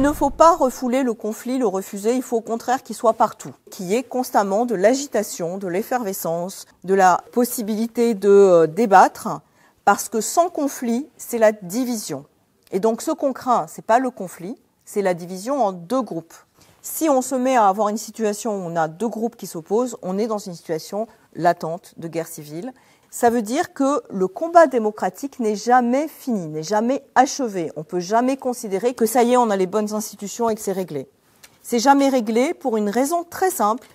Il ne faut pas refouler le conflit, le refuser, il faut au contraire qu'il soit partout, qu'il y ait constamment de l'agitation, de l'effervescence, de la possibilité de euh, débattre, parce que sans conflit, c'est la division. Et donc ce qu'on craint, ce n'est pas le conflit, c'est la division en deux groupes. Si on se met à avoir une situation où on a deux groupes qui s'opposent, on est dans une situation latente de guerre civile ça veut dire que le combat démocratique n'est jamais fini, n'est jamais achevé. On ne peut jamais considérer que ça y est, on a les bonnes institutions et que c'est réglé. C'est jamais réglé pour une raison très simple.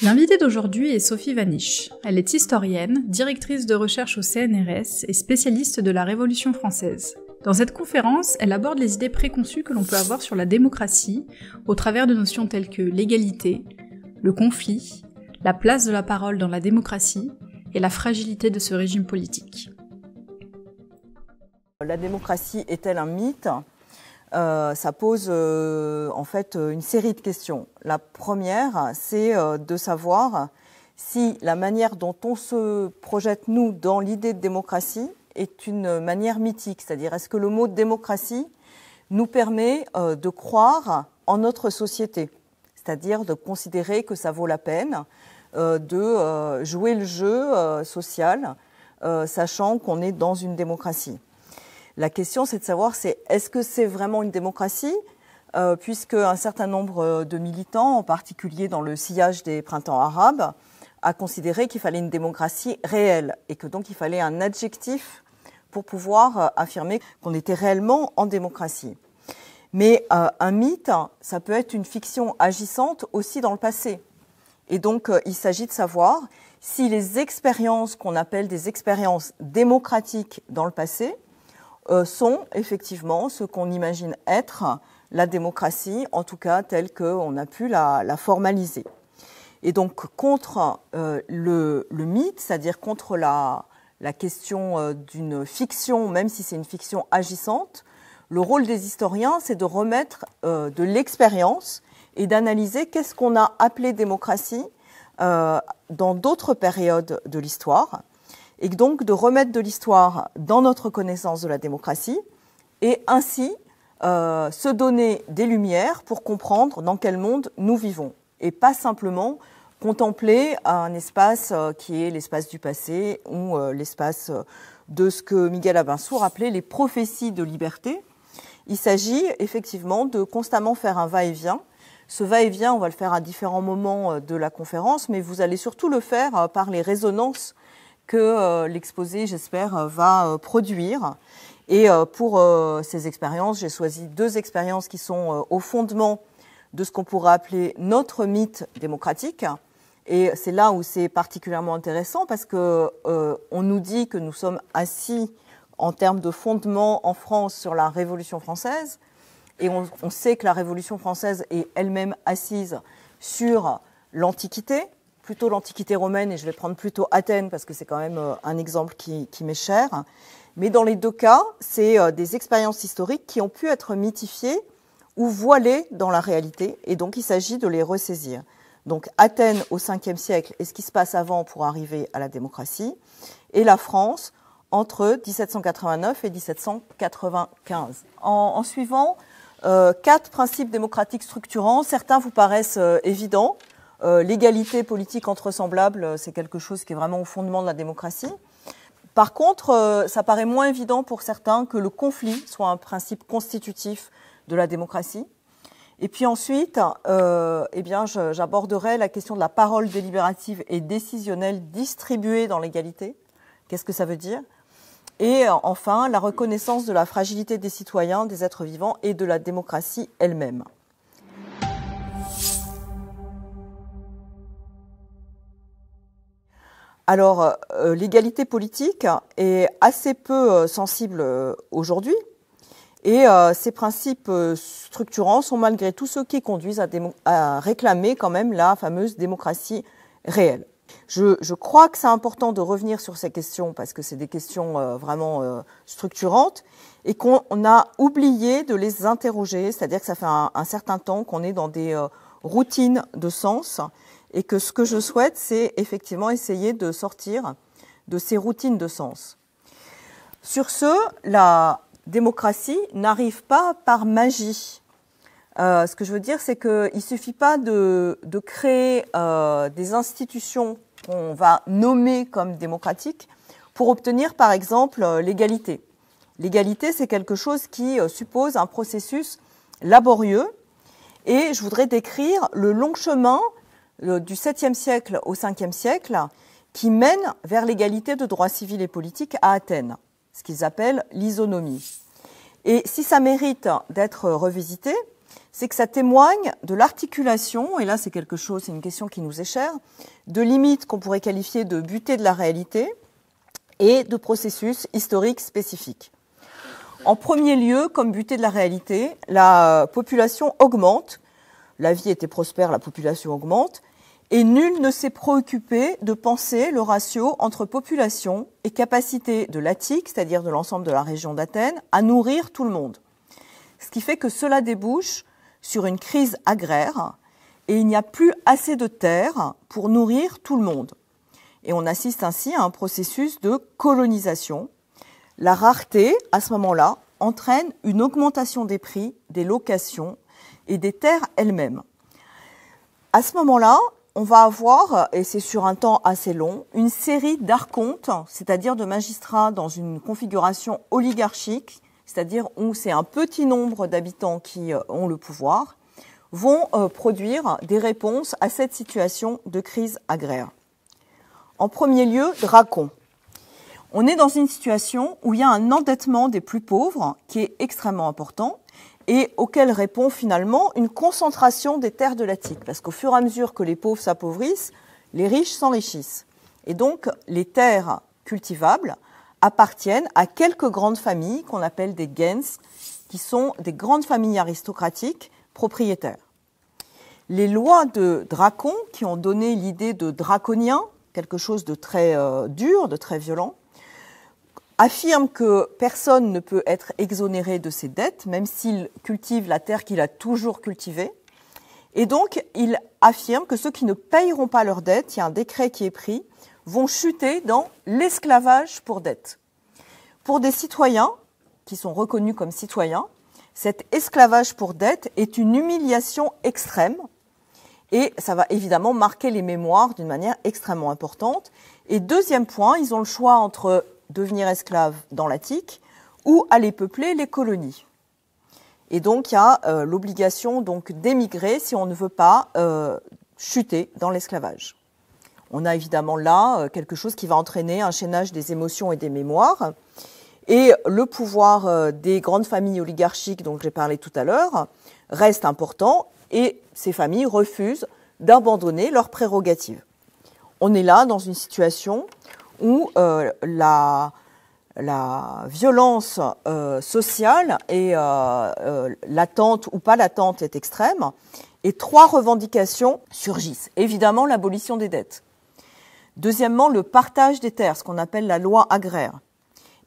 L'invitée d'aujourd'hui est Sophie Vaniche. Elle est historienne, directrice de recherche au CNRS et spécialiste de la Révolution française. Dans cette conférence, elle aborde les idées préconçues que l'on peut avoir sur la démocratie au travers de notions telles que l'égalité, le conflit, la place de la parole dans la démocratie et la fragilité de ce régime politique. La démocratie est-elle un mythe euh, ça pose euh, en fait une série de questions. La première, c'est euh, de savoir si la manière dont on se projette, nous, dans l'idée de démocratie, est une manière mythique, c'est-à-dire est-ce que le mot démocratie nous permet euh, de croire en notre société, c'est-à-dire de considérer que ça vaut la peine euh, de euh, jouer le jeu social, sachant qu'on est dans une démocratie. La question, c'est de savoir, c'est est-ce que c'est vraiment une démocratie puisque un certain nombre de militants, en particulier dans le sillage des printemps arabes, a considéré qu'il fallait une démocratie réelle et que donc il fallait un adjectif pour pouvoir euh, affirmer qu'on était réellement en démocratie. Mais euh, un mythe, ça peut être une fiction agissante aussi dans le passé. Et donc, euh, il s'agit de savoir si les expériences qu'on appelle des expériences démocratiques dans le passé sont effectivement ce qu'on imagine être la démocratie, en tout cas telle qu'on a pu la, formaliser. Et donc, contre le mythe, c'est-à-dire contre la, la question euh, d'une fiction, même si c'est une fiction agissante, le rôle des historiens, c'est de remettre euh, de l'expérience et d'analyser qu'est-ce qu'on a appelé démocratie euh, dans d'autres périodes de l'histoire, et donc de remettre de l'histoire dans notre connaissance de la démocratie, et ainsi se donner des lumières pour comprendre dans quel monde nous vivons, et pas simplement contempler un espace euh, qui est l'espace du passé ou euh, l'espace euh, de ce que Miguel Abinsour appelait les prophéties de liberté. Il s'agit effectivement de constamment faire un va-et-vient. Ce va-et-vient, on va le faire à différents moments de la conférence, mais vous allez surtout le faire par les résonances que l'exposé, j'espère, va produire. Et pour ces expériences, j'ai choisi deux expériences qui sont au fondement de ce qu'on pourrait appeler notre mythe démocratique. Et c'est là où c'est particulièrement intéressant parce que euh, on nous dit que nous sommes assis en termes de fondement en France sur la Révolution française, et on, sait que la Révolution française est elle-même assise sur l'Antiquité, plutôt l'Antiquité romaine, et je vais prendre plutôt Athènes parce que c'est quand même euh, un exemple qui m'est cher. Mais dans les deux cas, c'est euh, des expériences historiques qui ont pu être mythifiées ou voilées dans la réalité, et donc il s'agit de les ressaisir. Donc Athènes au 5 siècle et ce qui se passe avant pour arriver à la démocratie, et la France entre 1789 et 1795. En, en suivant euh, quatre principes démocratiques structurants, certains vous paraissent euh, évidents. Euh, l'égalité politique entre semblables, c'est quelque chose qui est vraiment au fondement de la démocratie. Par contre, ça paraît moins évident pour certains que le conflit soit un principe constitutif de la démocratie. Et puis ensuite, euh, eh bien, j'aborderai la question de la parole délibérative et décisionnelle distribuée dans l'égalité. Qu'est-ce que ça veut dire Et euh, enfin, la reconnaissance de la fragilité des citoyens, des êtres vivants et de la démocratie elle-même. Alors, euh, l'égalité politique est assez peu euh, sensible aujourd'hui et euh, ces principes euh, structurants sont malgré tout ceux qui conduisent à, à réclamer quand même la fameuse démocratie réelle. Je, je crois que c'est important de revenir sur ces questions parce que c'est des questions euh, vraiment structurantes et qu'on a oublié de les interroger, c'est-à-dire que ça fait un, un certain temps qu'on est dans des routines de sens et que ce que je souhaite, c'est effectivement essayer de sortir de ces routines de sens. Sur ce, la, démocratie n'arrive pas par magie. Euh, ce que je veux dire, c'est qu'il ne suffit pas de, créer euh, des institutions qu'on va nommer comme démocratiques pour obtenir, par exemple, euh, l'égalité. L'égalité, c'est quelque chose qui suppose un processus laborieux. Et je voudrais décrire le long chemin du 7e siècle au 5e siècle qui mène vers l'égalité de droits civils et politiques à Athènes ce qu'ils appellent l'isonomie. Et si ça mérite d'être revisité, c'est que ça témoigne de l'articulation, et là c'est quelque chose, c'est une question qui nous est chère, de limites qu'on pourrait qualifier de butées de la réalité et de processus historiques spécifiques. En premier lieu, comme butée de la réalité, la population augmente, la vie était prospère, la population augmente, et nul ne s'est préoccupé de penser le ratio entre population et capacité de l'Attique, c'est-à-dire de l'ensemble de la région d'Athènes, à nourrir tout le monde. Ce qui fait que cela débouche sur une crise agraire et il n'y a plus assez de terres pour nourrir tout le monde. Et on assiste ainsi à un processus de colonisation. La rareté, à ce moment-là, entraîne une augmentation des prix, des locations et des terres elles-mêmes. À ce moment-là, on va avoir, et c'est sur un temps assez long, une série d'archontes, c'est-à-dire de magistrats dans une configuration oligarchique, c'est-à-dire où c'est un petit nombre d'habitants qui euh, ont le pouvoir, vont euh, produire des réponses à cette situation de crise agraire. En premier lieu, Dracon. On est dans une situation où il y a un endettement des plus pauvres qui est extrêmement important et auquel répond finalement une concentration des terres de la parce qu'au fur et à mesure que les pauvres s'appauvrissent, les riches s'enrichissent. Et donc les terres cultivables appartiennent à quelques grandes familles qu'on appelle des gens, qui sont des grandes familles aristocratiques propriétaires. Les lois de Dracon, qui ont donné l'idée de draconien, quelque chose de très euh, dur, de très violent, affirme que personne ne peut être exonéré de ses dettes, même s'il cultive la terre qu'il a toujours cultivée. Et donc, il affirme que ceux qui ne payeront pas leurs dettes, il y a un décret qui est pris, vont chuter dans l'esclavage pour dette. Pour des citoyens qui sont reconnus comme citoyens, cet esclavage pour dette est une humiliation extrême et ça va évidemment marquer les mémoires d'une manière extrêmement importante. Et deuxième point, ils ont le choix entre devenir esclaves dans l'Attique ou aller peupler les colonies. Et donc il y a euh, l'obligation donc d'émigrer si on ne veut pas euh, chuter dans l'esclavage. On a évidemment là euh, quelque chose qui va entraîner un chaînage des émotions et des mémoires. Et le pouvoir des grandes familles oligarchiques dont j'ai parlé tout à l'heure reste important et ces familles refusent d'abandonner leurs prérogatives. On est là dans une situation où euh, la, violence euh, sociale et euh, l'attente ou pas l'attente est extrême. Et trois revendications surgissent. Évidemment, l'abolition des dettes. Deuxièmement, le partage des terres, ce qu'on appelle la loi agraire.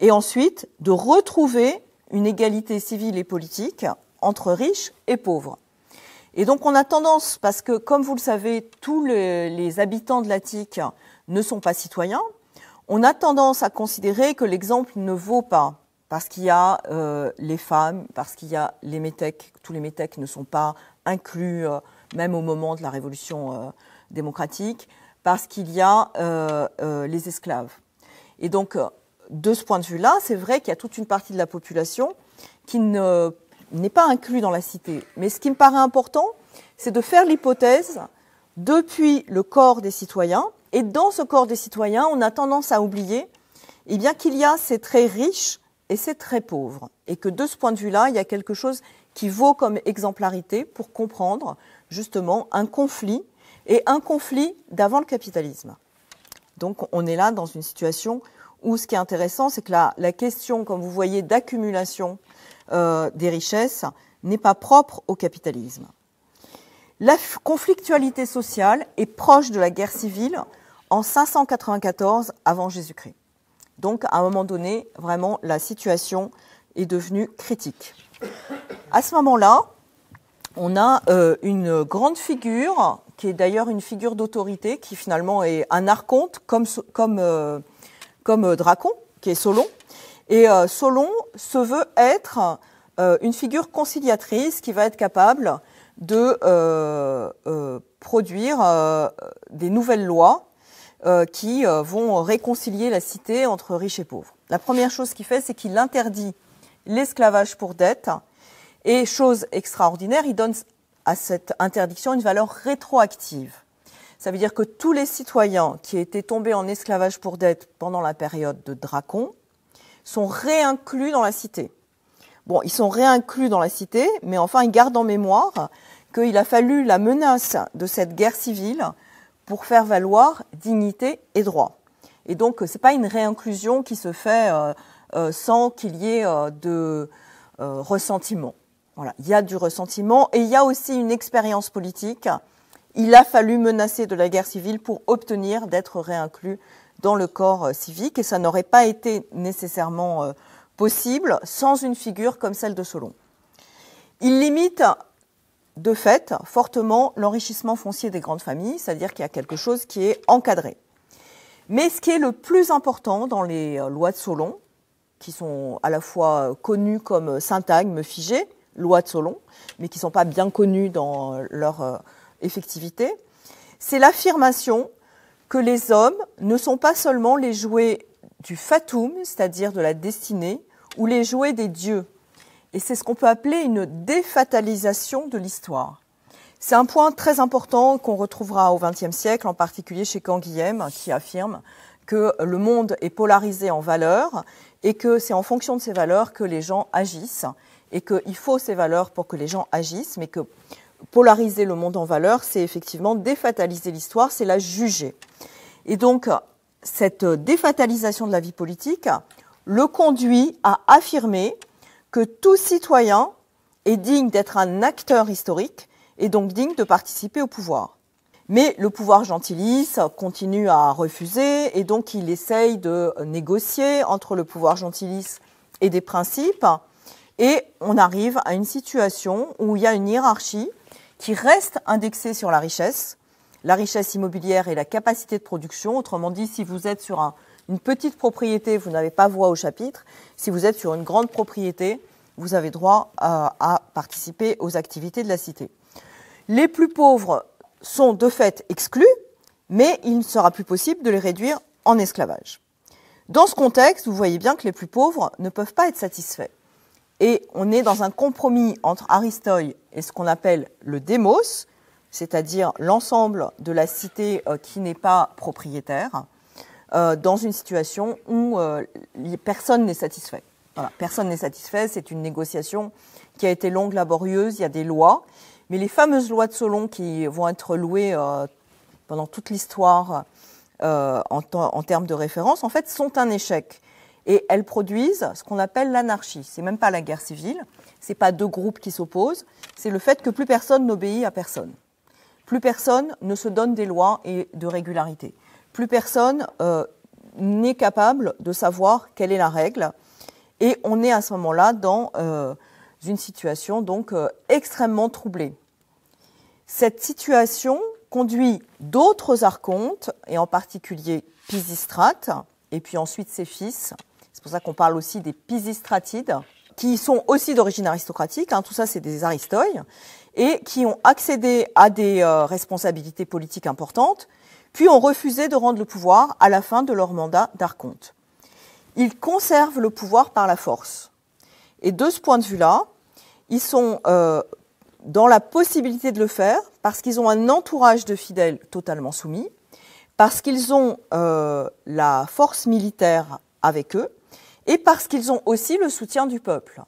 Et ensuite, de retrouver une égalité civile et politique entre riches et pauvres. Et donc on a tendance, parce que comme vous le savez, tous les, les habitants de l'Attique ne sont pas citoyens, on a tendance à considérer que l'exemple ne vaut pas parce qu'il y a euh, les femmes, parce qu'il y a les métèques, tous les métèques ne sont pas inclus, euh, même au moment de la révolution euh, démocratique, parce qu'il y a les esclaves. Et donc, de ce point de vue-là, c'est vrai qu'il y a toute une partie de la population qui n'est pas inclue dans la cité. Mais ce qui me paraît important, c'est de faire l'hypothèse, depuis le corps des citoyens, et dans ce corps des citoyens, on a tendance à oublier eh bien qu'il y a ces très riches et ces très pauvres. Et que de ce point de vue-là, il y a quelque chose qui vaut comme exemplarité pour comprendre justement un conflit et un conflit d'avant le capitalisme. Donc on est là dans une situation où ce qui est intéressant, c'est que la, question, comme vous voyez, d'accumulation euh, des richesses n'est pas propre au capitalisme. La conflictualité sociale est proche de la guerre civile en 594 avant Jésus-Christ. Donc à un moment donné, vraiment, la situation est devenue critique. À ce moment-là, on a euh, une grande figure, qui est d'ailleurs une figure d'autorité, qui finalement est un archonte comme, comme, euh, comme euh, Dracon, qui est Solon. Et Solon se veut être une figure conciliatrice qui va être capable de produire des nouvelles lois euh, qui euh, vont réconcilier la cité entre riches et pauvres. La première chose qu'il fait, c'est qu'il interdit l'esclavage pour dette et, chose extraordinaire, il donne à cette interdiction une valeur rétroactive. Ça veut dire que tous les citoyens qui étaient tombés en esclavage pour dette pendant la période de Dracon sont réinclus dans la cité. Bon, ils sont réinclus dans la cité, mais enfin, ils gardent en mémoire qu'il a fallu la menace de cette guerre civile pour faire valoir dignité et droit. Et donc, euh, ce n'est pas une réinclusion qui se fait euh, euh, sans qu'il y ait de ressentiment. Voilà, il y a du ressentiment et il y a aussi une expérience politique. Il a fallu menacer de la guerre civile pour obtenir d'être réinclus dans le corps civique et ça n'aurait pas été nécessairement possible sans une figure comme celle de Solon. Il limite de fait fortement l'enrichissement foncier des grandes familles, c'est-à-dire qu'il y a quelque chose qui est encadré. Mais ce qui est le plus important dans les euh, lois de Solon, qui sont à la fois connues comme syntagmes figé, lois de Solon, mais qui ne sont pas bien connues dans leur euh, effectivité, c'est l'affirmation que les hommes ne sont pas seulement les jouets du fatum, c'est-à-dire de la destinée, ou les jouets des dieux, et c'est ce qu'on peut appeler une défatalisation de l'histoire. C'est un point très important qu'on retrouvera au XXe siècle, en particulier chez Guillem, qui affirme que le monde est polarisé en valeurs et que c'est en fonction de ces valeurs que les gens agissent et qu'il faut ces valeurs pour que les gens agissent, mais que polariser le monde en valeurs, c'est effectivement défataliser l'histoire, c'est la juger. Et donc, cette défatalisation de la vie politique le conduit à affirmer que tout citoyen est digne d'être un acteur historique et donc digne de participer au pouvoir. Mais le pouvoir gentiliste continue à refuser et donc il essaye de négocier entre le pouvoir gentiliste et des principes. Et on arrive à une situation où il y a une hiérarchie qui reste indexée sur la richesse, la richesse immobilière et la capacité de production. Autrement dit, si vous êtes sur un une petite propriété, vous n'avez pas voix au chapitre. Si vous êtes sur une grande propriété, vous avez droit euh, à, participer aux activités de la cité. Les plus pauvres sont de fait exclus, mais il ne sera plus possible de les réduire en esclavage. Dans ce contexte, vous voyez bien que les plus pauvres ne peuvent pas être satisfaits. Et on est dans un compromis entre Aristoï et ce qu'on appelle le démos, c'est-à-dire l'ensemble de la cité euh, qui n'est pas propriétaire, euh, dans une situation où euh, personne n'est satisfait. Voilà, personne n'est satisfait, c'est une négociation qui a été longue, laborieuse, il y a des lois, mais les fameuses lois de Solon qui vont être louées euh, pendant toute l'histoire en, en, termes de référence, en fait, sont un échec. Et elles produisent ce qu'on appelle l'anarchie. C'est même pas la guerre civile, c'est pas deux groupes qui s'opposent, c'est le fait que plus personne n'obéit à personne. Plus personne ne se donne des lois et de régularité plus personne euh, n'est capable de savoir quelle est la règle. Et on est à ce moment-là dans euh, une situation donc euh, extrêmement troublée. Cette situation conduit d'autres archontes, et en particulier Pisistrate, et puis ensuite ses fils. C'est pour ça qu'on parle aussi des Pisistratides, qui sont aussi d'origine aristocratique. Hein. tout ça, c'est des aristoïs, et qui ont accédé à des responsabilités politiques importantes, puis ont refusé de rendre le pouvoir à la fin de leur mandat d'archonte. Ils conservent le pouvoir par la force. Et de ce point de vue-là, ils sont euh, dans la possibilité de le faire parce qu'ils ont un entourage de fidèles totalement soumis, parce qu'ils ont euh, la force militaire avec eux, et parce qu'ils ont aussi le soutien du peuple.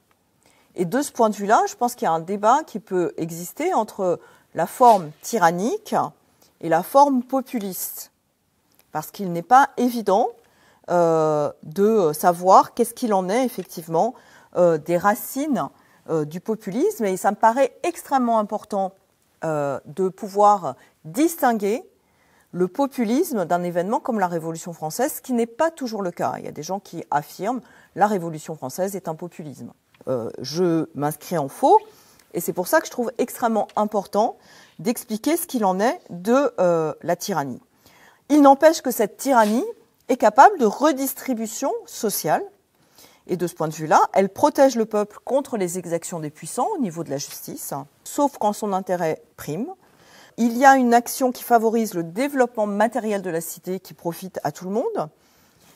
Et de ce point de vue-là, je pense qu'il y a un débat qui peut exister entre la forme tyrannique et la forme populiste, parce qu'il n'est pas évident euh, de savoir qu'est-ce qu'il en est effectivement euh, des racines euh, du populisme, et ça me paraît extrêmement important de pouvoir distinguer le populisme d'un événement comme la Révolution française, ce qui n'est pas toujours le cas. Il y a des gens qui affirment la Révolution française est un populisme. je m'inscris en faux, et c'est pour ça que je trouve extrêmement important d'expliquer ce qu'il en est de euh, la tyrannie. Il n'empêche que cette tyrannie est capable de redistribution sociale. Et de ce point de vue-là, elle protège le peuple contre les exactions des puissants au niveau de la justice, sauf quand son intérêt prime. Il y a une action qui favorise le développement matériel de la cité qui profite à tout le monde.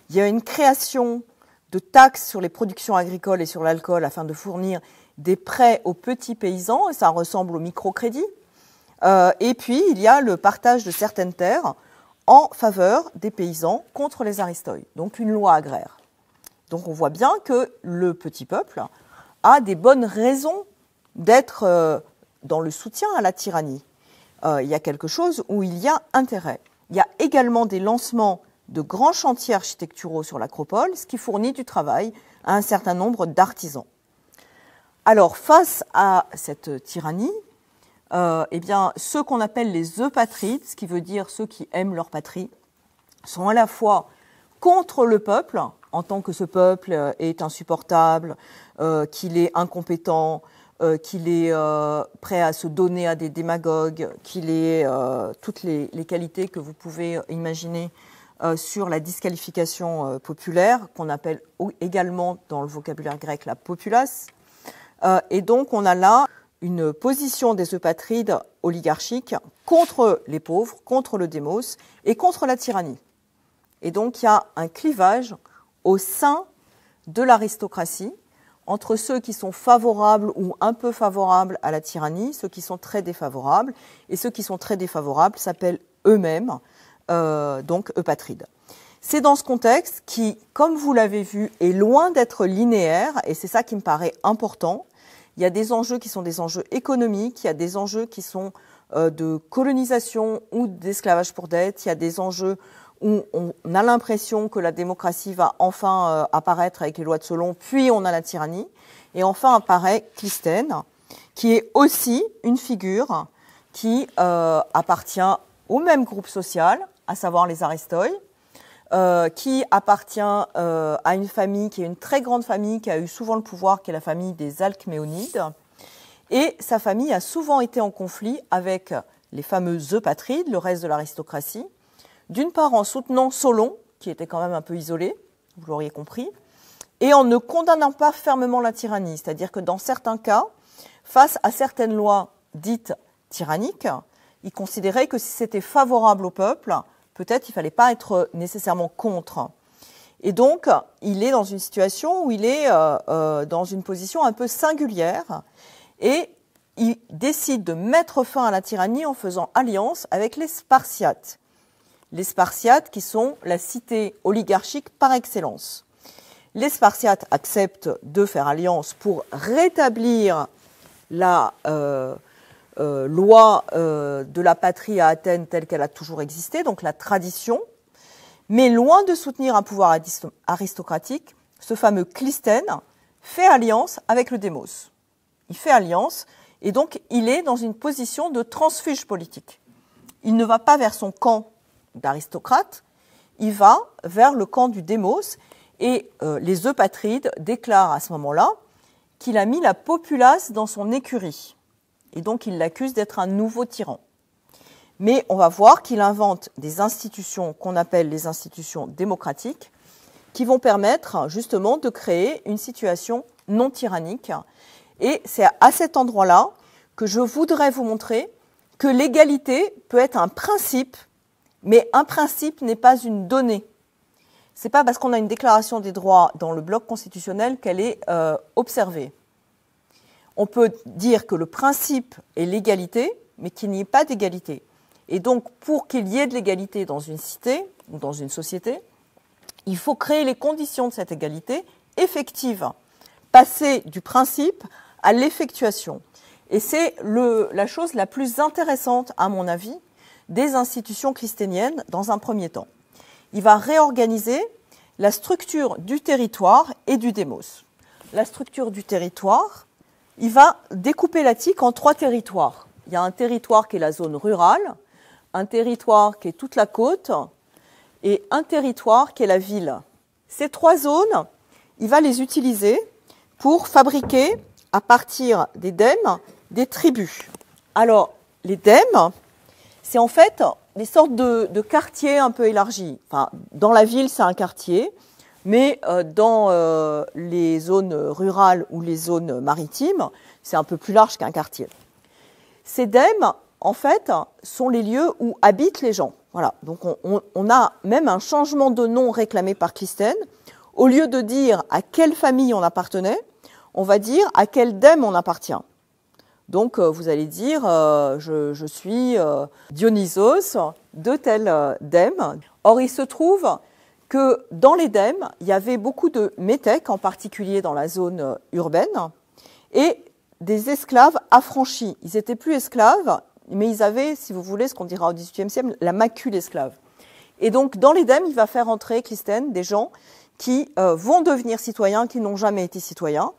Il y a une création de taxes sur les productions agricoles et sur l'alcool afin de fournir des prêts aux petits paysans, et ça ressemble au microcrédit. Euh, et puis, il y a le partage de certaines terres en faveur des paysans contre les aristoïs, donc une loi agraire. Donc on voit bien que le petit peuple a des bonnes raisons d'être euh, dans le soutien à la tyrannie. Euh, il y a quelque chose où il y a intérêt. Il y a également des lancements de grands chantiers architecturaux sur l'acropole, ce qui fournit du travail à un certain nombre d'artisans. Alors face à cette tyrannie, euh, eh bien, ceux qu'on appelle les eupatrites, ce qui veut dire ceux qui aiment leur patrie, sont à la fois contre le peuple, en tant que ce peuple euh, est insupportable, euh, qu'il est incompétent, euh, qu'il est prêt à se donner à des démagogues, qu'il est toutes les, les, qualités que vous pouvez imaginer sur la disqualification populaire, qu'on appelle également dans le vocabulaire grec la populace. et donc on a là une position des eupatrides oligarchiques contre les pauvres, contre le démos et contre la tyrannie. Et donc il y a un clivage au sein de l'aristocratie entre ceux qui sont favorables ou un peu favorables à la tyrannie, ceux qui sont très défavorables, et ceux qui sont très défavorables s'appellent eux-mêmes euh, donc eupatrides. C'est dans ce contexte qui, comme vous l'avez vu, est loin d'être linéaire, et c'est ça qui me paraît important, il y a des enjeux qui sont des enjeux économiques, il y a des enjeux qui sont euh, de colonisation ou d'esclavage pour dette, il y a des enjeux où on a l'impression que la démocratie va enfin euh, apparaître avec les lois de Solon, puis on a la tyrannie, et enfin apparaît Clistène, qui est aussi une figure qui euh, appartient au même groupe social, à savoir les Aristoïs, euh, qui appartient euh, à une famille qui est une très grande famille, qui a eu souvent le pouvoir, qui est la famille des Alcméonides. Et sa famille a souvent été en conflit avec les fameux Eupatrides, le reste de l'aristocratie, d'une part en soutenant Solon, qui était quand même un peu isolé, vous l'auriez compris, et en ne condamnant pas fermement la tyrannie, c'est-à-dire que dans certains cas, face à certaines lois dites tyranniques, il considéraient que si c'était favorable au peuple, peut-être il ne fallait pas être euh, nécessairement contre. Et donc, il est dans une situation où il est euh, euh, dans une position un peu singulière et il décide de mettre fin à la tyrannie en faisant alliance avec les Spartiates. Les Spartiates qui sont la cité oligarchique par excellence. Les Spartiates acceptent de faire alliance pour rétablir la, euh, loi euh, de la patrie à Athènes telle qu'elle a toujours existé, donc la tradition, mais loin de soutenir un pouvoir aristocratique, ce fameux clistène fait alliance avec le démos. Il fait alliance et donc il est dans une position de transfuge politique. Il ne va pas vers son camp d'aristocrate, il va vers le camp du démos et euh, les Eupatrides déclarent à ce moment-là qu'il a mis la populace dans son écurie. Et donc il l'accuse d'être un nouveau tyran. Mais on va voir qu'il invente des institutions qu'on appelle les institutions démocratiques, qui vont permettre justement de créer une situation non tyrannique. Et c'est à cet endroit-là que je voudrais vous montrer que l'égalité peut être un principe, mais un principe n'est pas une donnée. n'est pas parce qu'on a une déclaration des droits dans le bloc constitutionnel qu'elle est euh, observée on peut dire que le principe est l'égalité, mais qu'il n'y ait pas d'égalité. Et donc, pour qu'il y ait de l'égalité dans une cité ou dans une société, il faut créer les conditions de cette égalité effective, passer du principe à l'effectuation. Et c'est la chose la plus intéressante, à mon avis, des institutions christéniennes, dans un premier temps. Il va réorganiser la structure du territoire et du démos. La structure du territoire, il va découper la en trois territoires. Il y a un territoire qui est la zone rurale, un territoire qui est toute la côte et un territoire qui est la ville. Ces trois zones, il va les utiliser pour fabriquer à partir des dèmes des tribus. Alors, les dèmes, c'est en fait des sortes de, de, quartiers un peu élargis. Enfin, dans la ville, c'est un quartier. Mais euh, dans euh, les zones rurales ou les zones maritimes, c'est un peu plus large qu'un quartier. Ces DEM, en fait, sont les lieux où habitent les gens. Voilà. Donc on, a même un changement de nom réclamé par Kristen. Au lieu de dire à quelle famille on appartenait, on va dire à quel DEM on appartient. Donc euh, vous allez dire je, suis Dionysos de tel euh, DEM. Or il se trouve que dans l'Édème, il y avait beaucoup de métèques, en particulier dans la zone euh, urbaine, et des esclaves affranchis. Ils n'étaient plus esclaves, mais ils avaient, si vous voulez, ce qu'on dira au XVIIIe siècle, la macule esclave. Et donc, dans l'Édème, il va faire entrer, Christine, des gens qui euh, vont devenir citoyens, qui n'ont jamais été citoyens,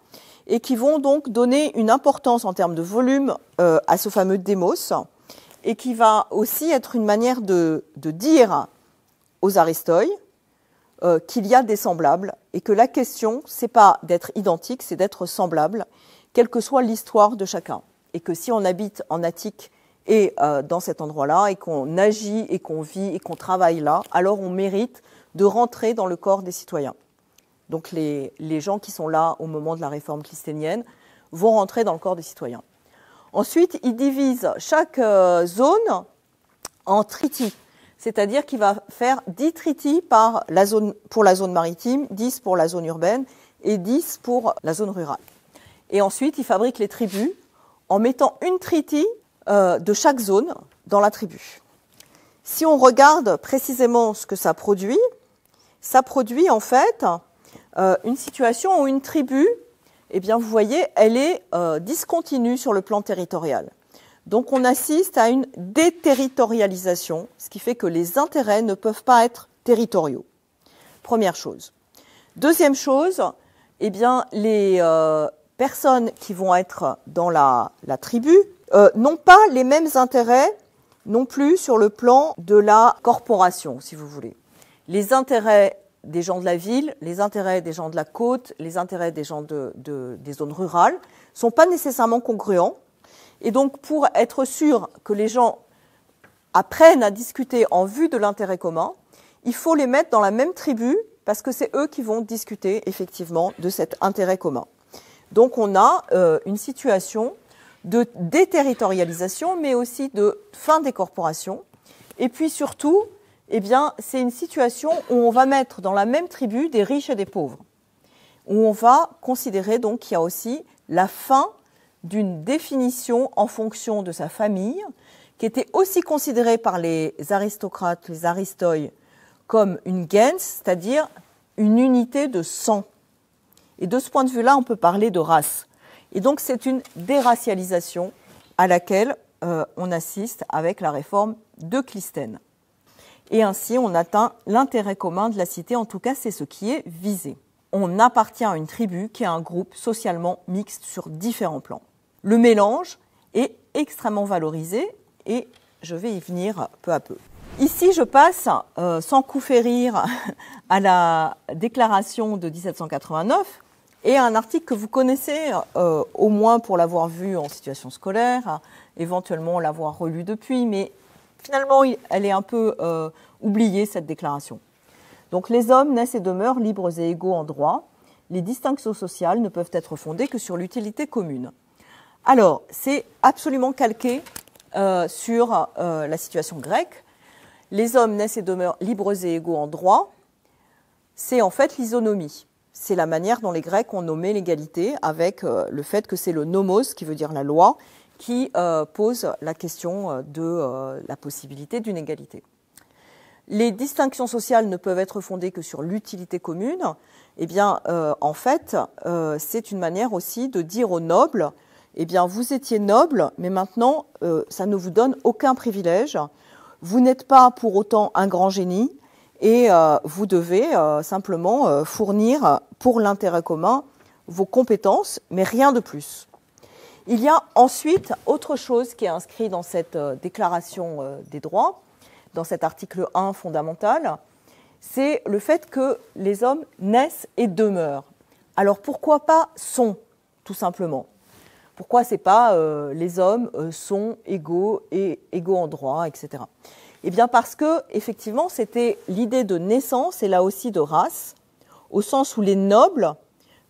et qui vont donc donner une importance en termes de volume euh, à ce fameux démos, et qui va aussi être une manière de, de dire aux aristoïs, euh, qu'il y a des semblables et que la question, c'est pas d'être identique, c'est d'être semblable, quelle que soit l'histoire de chacun. Et que si on habite en Attique et euh, dans cet endroit-là, et qu'on agit et qu'on vit et qu'on travaille là, alors on mérite de rentrer dans le corps des citoyens. Donc les, gens qui sont là au moment de la réforme clisténienne vont rentrer dans le corps des citoyens. Ensuite, ils divisent chaque euh, zone en triti c'est-à-dire qu'il va faire 10 treaties par la zone, pour la zone maritime, 10 pour la zone urbaine et 10 pour la zone rurale. Et ensuite, il fabrique les tribus en mettant une treaty euh, de chaque zone dans la tribu. Si on regarde précisément ce que ça produit, ça produit en fait euh, une situation où une tribu, eh bien, vous voyez, elle est euh, discontinue sur le plan territorial. Donc on assiste à une déterritorialisation, ce qui fait que les intérêts ne peuvent pas être territoriaux. Première chose. Deuxième chose, eh bien, les euh, personnes qui vont être dans la, tribu euh, n'ont pas les mêmes intérêts non plus sur le plan de la corporation, si vous voulez. Les intérêts des gens de la ville, les intérêts des gens de la côte, les intérêts des gens de, de, des zones rurales sont pas nécessairement congruents et donc, pour être sûr que les gens apprennent à discuter en vue de l'intérêt commun, il faut les mettre dans la même tribu parce que c'est eux qui vont discuter effectivement de cet intérêt commun. Donc on a euh, une situation de déterritorialisation, mais aussi de fin des corporations. Et puis surtout, eh bien, c'est une situation où on va mettre dans la même tribu des riches et des pauvres, où on va considérer donc qu'il y a aussi la fin d'une définition en fonction de sa famille, qui était aussi considérée par les aristocrates, les aristoïs, comme une gens, c'est-à-dire une unité de sang. Et de ce point de vue-là, on peut parler de race. Et donc c'est une déracialisation à laquelle euh, on assiste avec la réforme de Clistène. Et ainsi, on atteint l'intérêt commun de la cité, en tout cas c'est ce qui est visé. On appartient à une tribu qui est un groupe socialement mixte sur différents plans. Le mélange est extrêmement valorisé et je vais y venir peu à peu. Ici, je passe, euh, sans coup férir, à la déclaration de 1789 et à un article que vous connaissez, euh, au moins pour l'avoir vu en situation scolaire, éventuellement l'avoir relu depuis, mais finalement, elle est un peu euh, oubliée, cette déclaration. Donc, les hommes naissent et demeurent libres et égaux en droit. Les distinctions sociales ne peuvent être fondées que sur l'utilité commune. Alors, c'est absolument calqué euh, sur euh, la situation grecque. Les hommes naissent et demeurent libres et égaux en droit. C'est en fait l'isonomie. C'est la manière dont les Grecs ont nommé l'égalité avec euh, le fait que c'est le nomos, qui veut dire la loi, qui pose la question de la possibilité d'une égalité. Les distinctions sociales ne peuvent être fondées que sur l'utilité commune. Eh bien, en fait, c'est une manière aussi de dire aux nobles eh bien, vous étiez noble, mais maintenant, euh, ça ne vous donne aucun privilège. Vous n'êtes pas pour autant un grand génie et euh, vous devez euh, simplement fournir pour l'intérêt commun vos compétences, mais rien de plus. Il y a ensuite autre chose qui est inscrit dans cette déclaration des droits, dans cet article 1 fondamental, c'est le fait que les hommes naissent et demeurent. Alors pourquoi pas sont, tout simplement pourquoi c'est pas euh, les hommes euh, sont égaux et égaux en droit, etc. Eh bien parce que effectivement c'était l'idée de naissance et là aussi de race, au sens où les nobles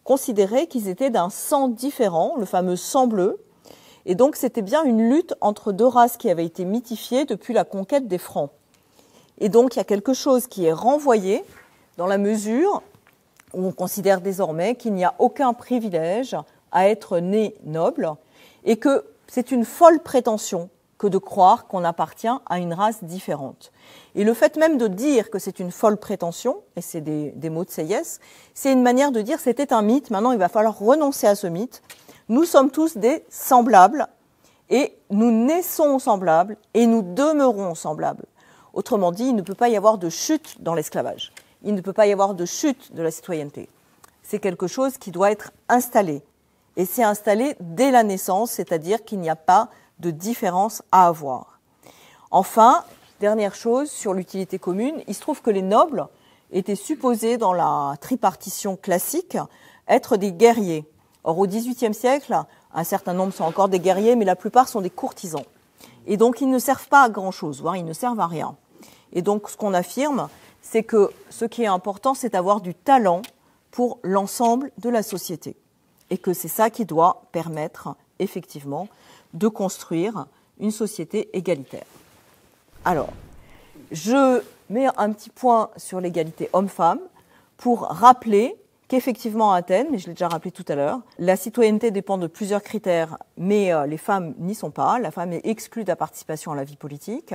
considéraient qu'ils étaient d'un sang différent, le fameux sang bleu, et donc c'était bien une lutte entre deux races qui avait été mythifiée depuis la conquête des Francs. Et donc il y a quelque chose qui est renvoyé dans la mesure où on considère désormais qu'il n'y a aucun privilège à être né noble et que c'est une folle prétention que de croire qu'on appartient à une race différente. Et le fait même de dire que c'est une folle prétention, et c'est des, mots de Seyès, c'est une manière de dire c'était un mythe, maintenant il va falloir renoncer à ce mythe. Nous sommes tous des semblables, et nous naissons semblables, et nous demeurons semblables. Autrement dit, il ne peut pas y avoir de chute dans l'esclavage. Il ne peut pas y avoir de chute de la citoyenneté. C'est quelque chose qui doit être installé, et c'est installé dès la naissance, c'est-à-dire qu'il n'y a pas de différence à avoir. Enfin, dernière chose sur l'utilité commune, il se trouve que les nobles étaient supposés dans la tripartition classique être des guerriers. Or, au XVIIIe siècle, un certain nombre sont encore des guerriers, mais la plupart sont des courtisans. Et donc, ils ne servent pas à grand-chose, voire ils ne servent à rien. Et donc, ce qu'on affirme, c'est que ce qui est important, c'est d'avoir du talent pour l'ensemble de la société et que c'est ça qui doit permettre effectivement de construire une société égalitaire. Alors, je mets un petit point sur l'égalité homme-femme pour rappeler qu'effectivement à Athènes, mais je l'ai déjà rappelé tout à l'heure, la citoyenneté dépend de plusieurs critères, mais euh, les femmes n'y sont pas. La femme est exclue de la participation à la vie politique.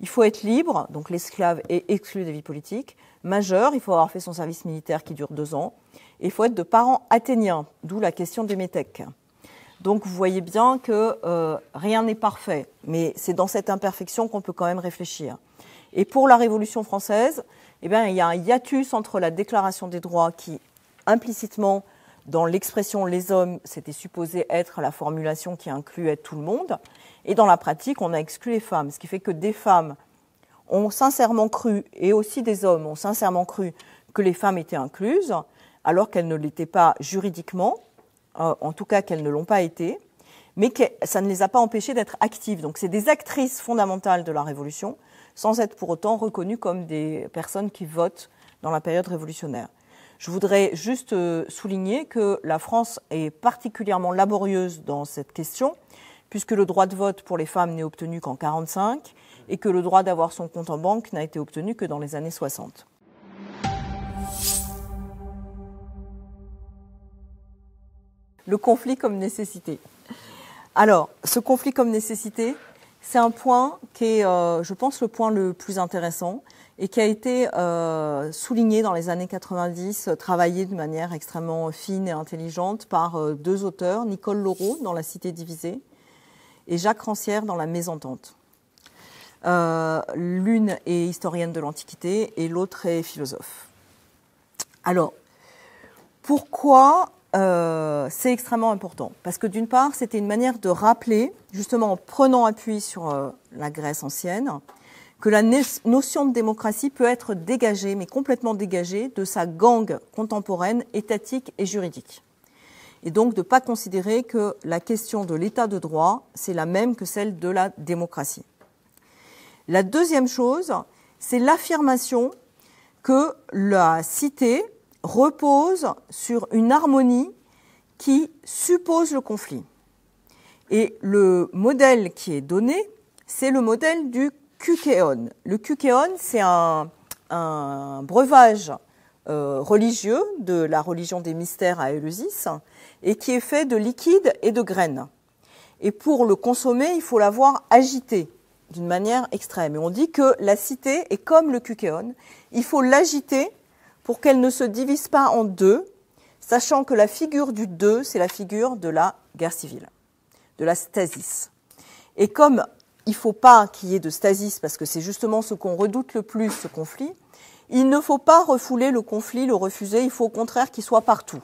Il faut être libre, donc l'esclave est exclu des vies politiques. Majeur, il faut avoir fait son service militaire qui dure deux ans. Et il faut être de parents athéniens, d'où la question des métèques. Donc vous voyez bien que euh, rien n'est parfait, mais c'est dans cette imperfection qu'on peut quand même réfléchir. Et pour la Révolution française, eh il y a un hiatus entre la Déclaration des droits qui implicitement dans l'expression les hommes, c'était supposé être la formulation qui incluait tout le monde. Et dans la pratique, on a exclu les femmes, ce qui fait que des femmes ont sincèrement cru, et aussi des hommes ont sincèrement cru que les femmes étaient incluses, alors qu'elles ne l'étaient pas juridiquement, euh, en tout cas qu'elles ne l'ont pas été, mais que ça ne les a pas empêchées d'être actives. Donc c'est des actrices fondamentales de la Révolution, sans être pour autant reconnues comme des personnes qui votent dans la période révolutionnaire. Je voudrais juste euh, souligner que la France est particulièrement laborieuse dans cette question, puisque le droit de vote pour les femmes n'est obtenu qu'en 1945 et que le droit d'avoir son compte en banque n'a été obtenu que dans les années 60. Le conflit comme nécessité. Alors, ce conflit comme nécessité, c'est un point qui est, euh, je pense, le point le plus intéressant et qui a été euh, souligné dans les années 90, euh, travaillé de manière extrêmement fine et intelligente par deux auteurs, Nicole Laureau dans La Cité divisée et Jacques Rancière dans La Mésentente. L'une est historienne de l'Antiquité et l'autre est philosophe. Alors, pourquoi euh, c'est extrêmement important. Parce que d'une part, c'était une manière de rappeler, justement en prenant appui sur euh, la Grèce ancienne, que la notion de démocratie peut être dégagée, mais complètement dégagée, de sa gangue contemporaine, étatique et juridique. Et donc de ne pas considérer que la question de l'état de droit, c'est la même que celle de la démocratie. La deuxième chose, c'est l'affirmation que la cité, repose sur une harmonie qui suppose le conflit. Et le modèle qui est donné, c'est le modèle du Kukeon. Le Kukeon, c'est un, breuvage euh, religieux de la religion des mystères à Eleusis et qui est fait de liquide et de graines. Et pour le consommer, il faut l'avoir agité d'une manière extrême. Et on dit que la cité est comme le Kukeon. Il faut l'agiter pour qu'elle ne se divise pas en deux, sachant que la figure du deux, c'est la figure de la guerre civile, de la stasis. Et comme il ne faut pas qu'il y ait de stasis, parce que c'est justement ce qu'on redoute le plus, ce conflit, il ne faut pas refouler le conflit, le refuser, il faut au contraire qu'il soit partout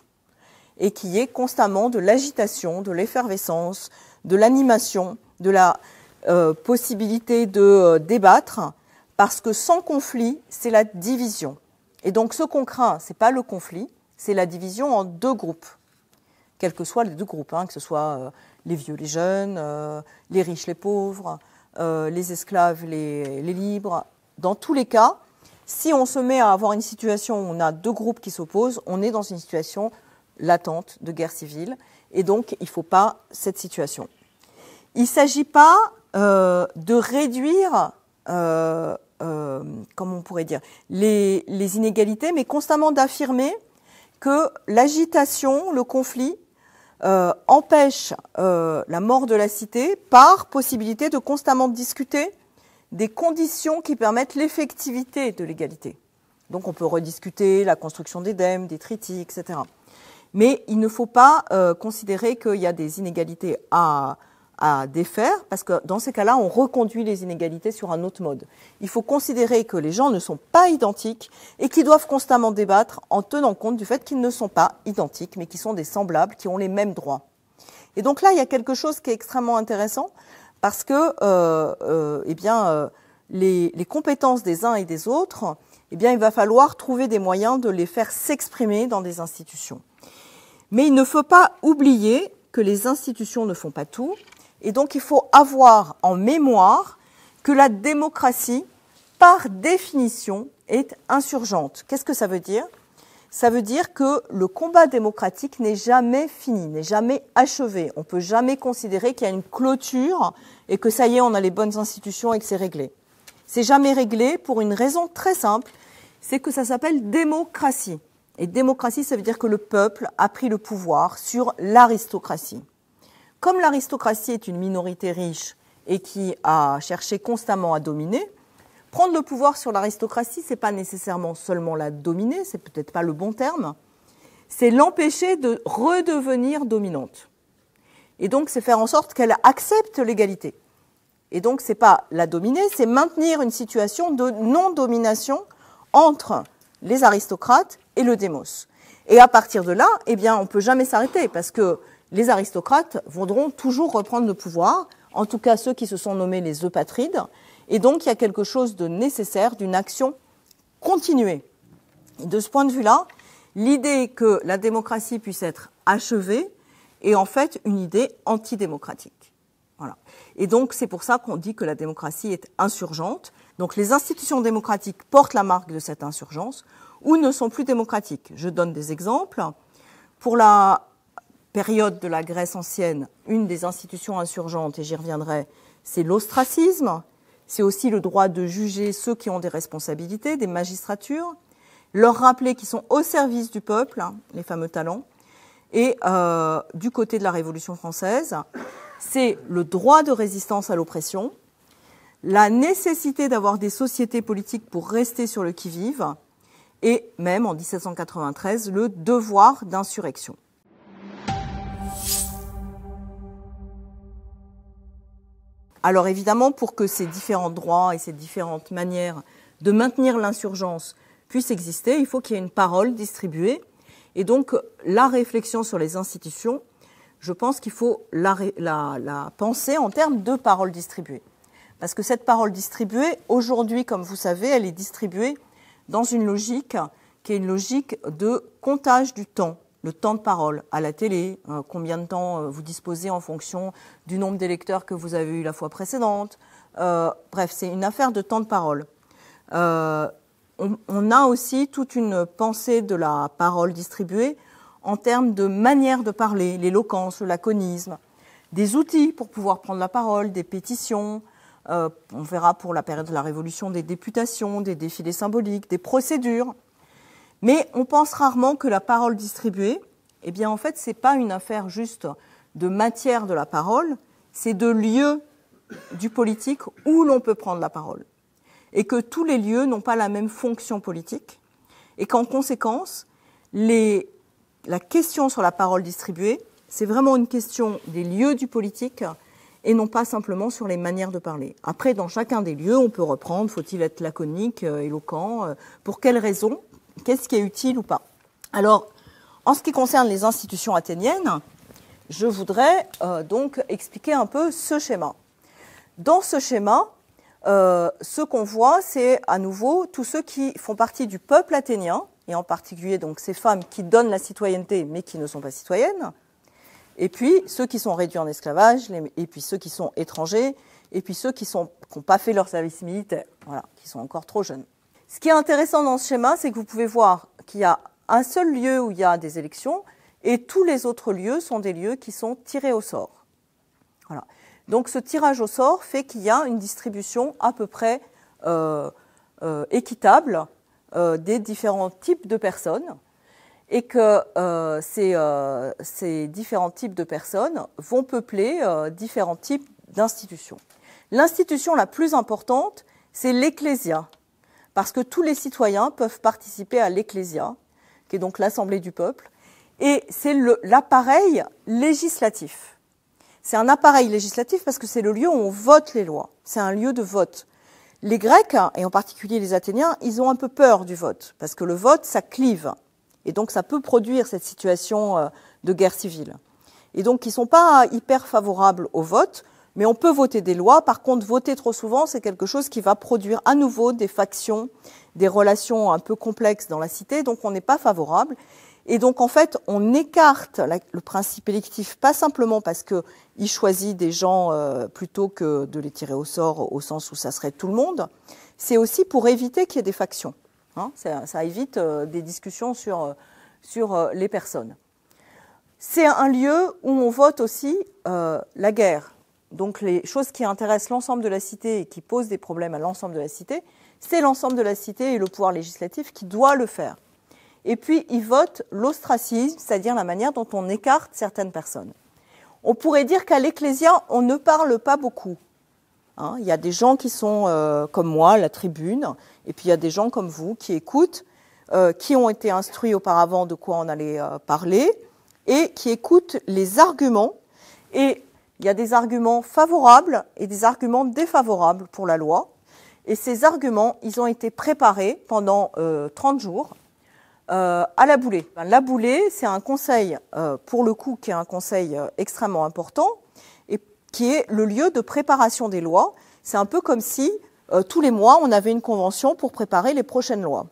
et qu'il y ait constamment de l'agitation, de l'effervescence, de l'animation, de la euh, possibilité de euh, débattre, parce que sans conflit, c'est la division. Et donc ce qu'on craint, ce n'est pas le conflit, c'est la division en deux groupes, quels que soient les deux groupes, hein, que ce soit euh, les vieux, les jeunes, euh, les riches, les pauvres, euh, les esclaves, les, les, libres. Dans tous les cas, si on se met à avoir une situation où on a deux groupes qui s'opposent, on est dans une situation latente de guerre civile, et donc il ne faut pas cette situation. Il ne s'agit pas de réduire euh, comment on pourrait dire, les, inégalités, mais constamment d'affirmer que l'agitation, le conflit, euh, empêche euh, la mort de la cité par possibilité de constamment discuter des conditions qui permettent l'effectivité de l'égalité. Donc on peut rediscuter la construction d'Édème, des tritiques, etc. Mais il ne faut pas considérer qu'il y a des inégalités à, à défaire, parce que dans ces cas-là, on reconduit les inégalités sur un autre mode. Il faut considérer que les gens ne sont pas identiques et qu'ils doivent constamment débattre en tenant compte du fait qu'ils ne sont pas identiques, mais qu'ils sont des semblables, qui ont les mêmes droits. Et donc là, il y a quelque chose qui est extrêmement intéressant, parce que euh, euh, eh bien, euh, les, les, compétences des uns et des autres, eh bien, il va falloir trouver des moyens de les faire s'exprimer dans des institutions. Mais il ne faut pas oublier que les institutions ne font pas tout, et donc il faut avoir en mémoire que la démocratie, par définition, est insurgente. Qu'est-ce que ça veut dire Ça veut dire que le combat démocratique n'est jamais fini, n'est jamais achevé. On ne peut jamais considérer qu'il y a une clôture et que ça y est, on a les bonnes institutions et que c'est réglé. C'est jamais réglé pour une raison très simple, c'est que ça s'appelle démocratie. Et démocratie, ça veut dire que le peuple a pris le pouvoir sur l'aristocratie. Comme l'aristocratie est une minorité riche et qui a cherché constamment à dominer, prendre le pouvoir sur l'aristocratie, ce n'est pas nécessairement seulement la dominer, c'est peut-être pas le bon terme, c'est l'empêcher de redevenir dominante. Et donc, c'est faire en sorte qu'elle accepte l'égalité. Et donc, ce n'est pas la dominer, c'est maintenir une situation de non-domination entre les aristocrates et le démos. Et à partir de là, eh bien, on ne peut jamais s'arrêter parce que les aristocrates voudront toujours reprendre le pouvoir, en tout cas ceux qui se sont nommés les eupatrides, et donc il y a quelque chose de nécessaire, d'une action continuée. de ce point de vue-là, l'idée que la démocratie puisse être achevée est en fait une idée antidémocratique. Voilà. Et donc c'est pour ça qu'on dit que la démocratie est insurgente. Donc les institutions démocratiques portent la marque de cette insurgence ou ne sont plus démocratiques. Je donne des exemples. Pour la période de la Grèce ancienne, une des institutions insurgentes, et j'y reviendrai, c'est l'ostracisme, c'est aussi le droit de juger ceux qui ont des responsabilités, des magistratures, leur rappeler qu'ils sont au service du peuple, hein, les fameux talents, et euh, du côté de la Révolution française, c'est le droit de résistance à l'oppression, la nécessité d'avoir des sociétés politiques pour rester sur le qui-vive, et même en 1793, le devoir d'insurrection. Alors évidemment, pour que ces différents droits et ces différentes manières de maintenir l'insurgence puissent exister, il faut qu'il y ait une parole distribuée. Et donc, la réflexion sur les institutions, je pense qu'il faut la, penser en termes de parole distribuée. Parce que cette parole distribuée, aujourd'hui, comme vous savez, elle est distribuée dans une logique qui est une logique de comptage du temps le temps de parole à la télé, euh, combien de temps euh, vous disposez en fonction du nombre d'électeurs que vous avez eu la fois précédente. Euh, bref, c'est une affaire de temps de parole. On, a aussi toute une pensée de la parole distribuée en termes de manière de parler, l'éloquence, le laconisme, des outils pour pouvoir prendre la parole, des pétitions, on verra pour la période de la Révolution des députations, des défilés symboliques, des procédures. Mais on pense rarement que la parole distribuée, eh bien en fait, ce n'est pas une affaire juste de matière de la parole, c'est de lieu du politique où l'on peut prendre la parole. Et que tous les lieux n'ont pas la même fonction politique, et qu'en conséquence, les, la question sur la parole distribuée, c'est vraiment une question des lieux du politique et non pas simplement sur les manières de parler. Après, dans chacun des lieux, on peut reprendre, faut-il être laconique, euh, éloquent, euh, pour quelles raisons qu'est-ce qui est utile ou pas. Alors, en ce qui concerne les institutions athéniennes, je voudrais euh, donc expliquer un peu ce schéma. Dans ce schéma, euh, ce qu'on voit, c'est à nouveau tous ceux qui font partie du peuple athénien, et en particulier donc ces femmes qui donnent la citoyenneté mais qui ne sont pas citoyennes, et puis ceux qui sont réduits en esclavage, et puis ceux qui sont étrangers, et puis ceux qui n'ont pas fait leur service militaire, voilà, qui sont encore trop jeunes. Ce qui est intéressant dans ce schéma, c'est que vous pouvez voir qu'il y a un seul lieu où il y a des élections et tous les autres lieux sont des lieux qui sont tirés au sort. Donc ce tirage au sort fait qu'il y a une distribution à peu près euh, euh, équitable euh, des différents types de personnes et que ces, ces, différents types de personnes vont peupler différents types d'institutions. L'institution la plus importante, c'est l'ecclésia, parce que tous les citoyens peuvent participer à l'Ecclésia, qui est donc l'Assemblée du peuple, et c'est l'appareil législatif. C'est un appareil législatif parce que c'est le lieu où on vote les lois, c'est un lieu de vote. Les Grecs, hein, et en particulier les Athéniens, ils ont un peu peur du vote, parce que le vote, ça clive, et donc ça peut produire cette situation euh, de guerre civile. Et donc ils ne sont pas hyper favorables au vote, mais on peut voter des lois. Par contre, voter trop souvent, c'est quelque chose qui va produire à nouveau des factions, des relations un peu complexes dans la cité. Donc, on n'est pas favorable. Et donc, en fait, on écarte le principe électif, pas simplement parce qu'il choisit des gens euh, plutôt que de les tirer au sort au sens où ça serait tout le monde. C'est aussi pour éviter qu'il y ait des factions. Hein ça, évite euh, des discussions sur, euh, sur les personnes. C'est un lieu où on vote aussi la guerre, donc les choses qui intéressent l'ensemble de la cité et qui posent des problèmes à l'ensemble de la cité, c'est l'ensemble de la cité et le pouvoir législatif qui doit le faire. Et puis ils votent l'ostracisme, c'est-à-dire la manière dont on écarte certaines personnes. On pourrait dire qu'à l'Ecclésia, on ne parle pas beaucoup. Hein, il y a des gens qui sont euh, comme moi, la tribune, et puis il y a des gens comme vous qui écoutent, euh, qui ont été instruits auparavant de quoi on allait euh, parler, et qui écoutent les arguments. Et il y a des arguments favorables et des arguments défavorables pour la loi. Et ces arguments, ils ont été préparés pendant 30 euh, jours euh, à la boulée. Ben, la boulée, c'est un conseil, euh, pour le coup, qui est un conseil extrêmement important et qui est le lieu de préparation des lois. C'est un peu comme si tous les mois, on avait une convention pour préparer les prochaines lois.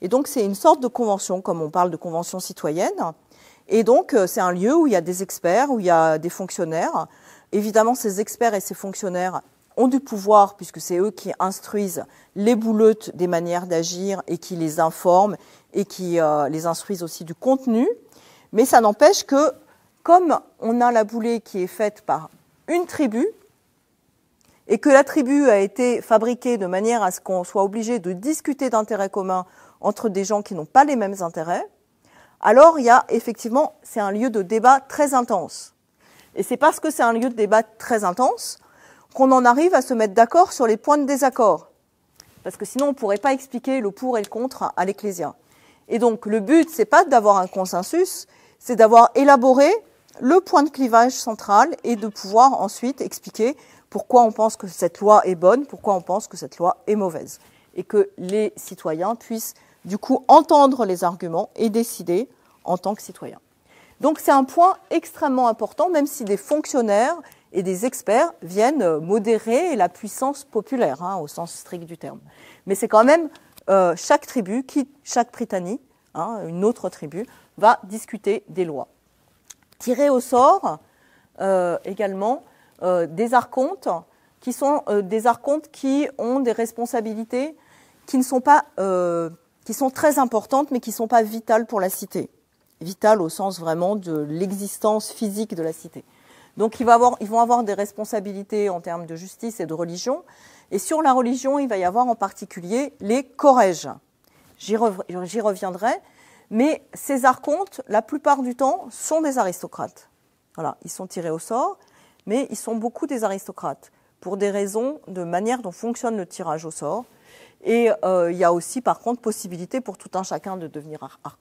Et donc, c'est une sorte de convention, comme on parle de convention citoyenne. Et donc, euh, c'est un lieu où il y a des experts, où il y a des fonctionnaires. Évidemment, ces experts et ces fonctionnaires ont du pouvoir puisque c'est eux qui instruisent les bouleutes des manières d'agir et qui les informent et qui euh, les instruisent aussi du contenu. Mais ça n'empêche que comme on a la boulée qui est faite par une tribu et que la tribu a été fabriquée de manière à ce qu'on soit obligé de discuter d'intérêts communs entre des gens qui n'ont pas les mêmes intérêts, alors il y a effectivement, c'est un lieu de débat très intense. Et c'est parce que c'est un lieu de débat très intense qu'on en arrive à se mettre d'accord sur les points de désaccord. Parce que sinon, on ne pourrait pas expliquer le pour et le contre à l'Ecclésia. Et donc, le but, c'est pas d'avoir un consensus, c'est d'avoir élaboré le point de clivage central et de pouvoir ensuite expliquer pourquoi on pense que cette loi est bonne, pourquoi on pense que cette loi est mauvaise. Et que les citoyens puissent du coup entendre les arguments et décider en tant que citoyen. Donc c'est un point extrêmement important, même si des fonctionnaires et des experts viennent modérer la puissance populaire, hein, au sens strict du terme. Mais c'est quand même euh, chaque tribu, qui, chaque Britannie, hein, une autre tribu, va discuter des lois. Tirer au sort euh, également euh, des archontes, qui sont des archontes qui ont des responsabilités qui ne sont pas qui sont très importantes mais qui ne sont pas vitales pour la cité. Vitales au sens vraiment de l'existence physique de la cité. Donc ils vont, avoir, ils vont avoir des responsabilités en termes de justice et de religion. Et sur la religion, il va y avoir en particulier les corèges. J'y reviendrai. Mais ces archontes, la plupart du temps, sont des aristocrates. Voilà, ils sont tirés au sort, mais ils sont beaucoup des aristocrates pour des raisons de manière dont fonctionne le tirage au sort. Et euh, il y a aussi, par contre, possibilité pour tout un chacun de devenir ar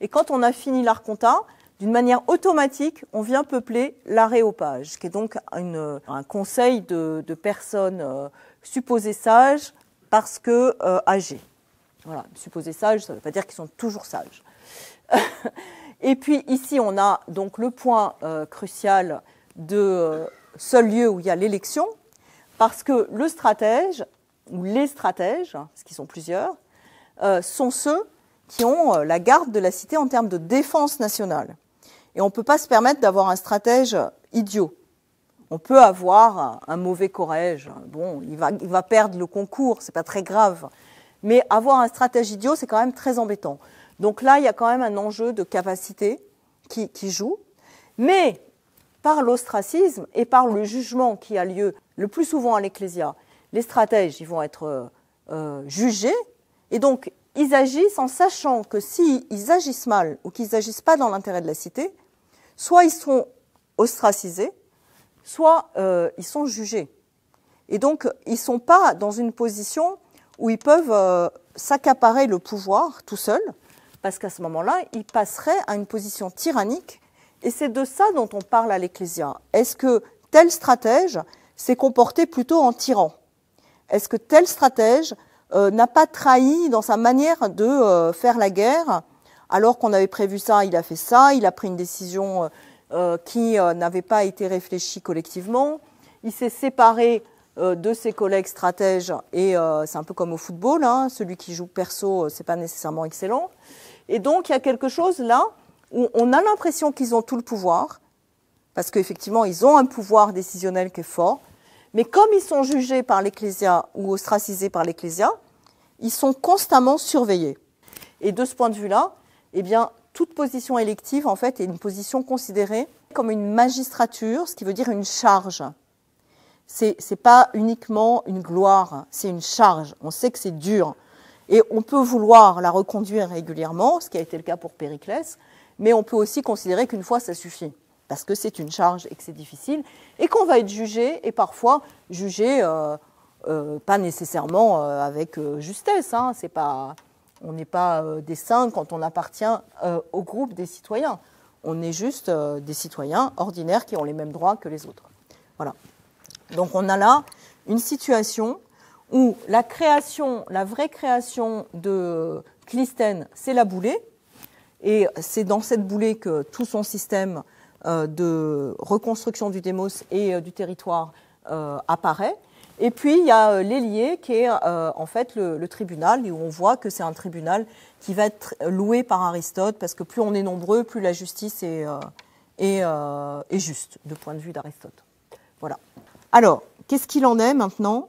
Et quand on a fini l'arcontat, d'une manière automatique, on vient peupler l'aréopage, qui est donc une, un conseil de, de personnes euh, supposées sages parce que euh, âgées. Voilà, supposées sages, ça ne veut pas dire qu'ils sont toujours sages. Et puis ici, on a donc le point crucial de seul lieu où il y a l'élection, parce que le stratège ou les stratèges, ce qui sont plusieurs, euh, sont ceux qui ont euh, la garde de la cité en termes de défense nationale. Et on ne peut pas se permettre d'avoir un stratège euh, idiot. On peut avoir un mauvais corège. Bon, il va, perdre le concours, c'est pas très grave. Mais avoir un stratège idiot, c'est quand même très embêtant. Donc là, il y a quand même un enjeu de capacité qui, qui joue. Mais par l'ostracisme et par le jugement qui a lieu le plus souvent à l'Ecclésia les stratèges, ils vont être euh, euh, jugés, et donc ils agissent en sachant que s'ils agissent mal ou qu'ils agissent pas dans l'intérêt de la cité, soit ils seront ostracisés, soit euh, ils sont jugés. Et donc ils ne sont pas dans une position où ils peuvent s'accaparer le pouvoir tout seuls, parce qu'à ce moment-là, ils passeraient à une position tyrannique. Et c'est de ça dont on parle à l'Ecclésia. Est-ce que tel stratège s'est comporté plutôt en tyran est-ce que tel stratège euh, n'a pas trahi dans sa manière de euh, faire la guerre Alors qu'on avait prévu ça, il a fait ça, il a pris une décision euh, qui n'avait pas été réfléchie collectivement, il s'est séparé de ses collègues stratèges et c'est un peu comme au football, hein, celui qui joue perso, c'est pas nécessairement excellent. Et donc il y a quelque chose là où on a l'impression qu'ils ont tout le pouvoir, parce qu'effectivement ils ont un pouvoir décisionnel qui est fort, mais comme ils sont jugés par l'Ecclésia ou ostracisés par l'Ecclésia, ils sont constamment surveillés. Et de ce point de vue-là, eh bien, toute position élective, en fait, est une position considérée comme une magistrature, ce qui veut dire une charge. Ce n'est pas uniquement une gloire, c'est une charge. On sait que c'est dur. Et on peut vouloir la reconduire régulièrement, ce qui a été le cas pour Périclès, mais on peut aussi considérer qu'une fois, ça suffit parce que c'est une charge et que c'est difficile, et qu'on va être jugé, et parfois jugé euh, euh, pas nécessairement euh, avec justesse. Hein. on n'est pas des saints quand on appartient au groupe des citoyens. On est juste des citoyens ordinaires qui ont les mêmes droits que les autres. Voilà. Donc on a là une situation où la création, la vraie création de Clistène, c'est la boulée, et c'est dans cette boulée que tout son système euh, de reconstruction du démos et euh, du territoire euh, apparaît. Et puis il y a l'ailier qui est en fait le, tribunal où on voit que c'est un tribunal qui va être loué par Aristote parce que plus on est nombreux, plus la justice est, est juste de point de vue d'Aristote. Voilà. Alors qu'est-ce qu'il en est maintenant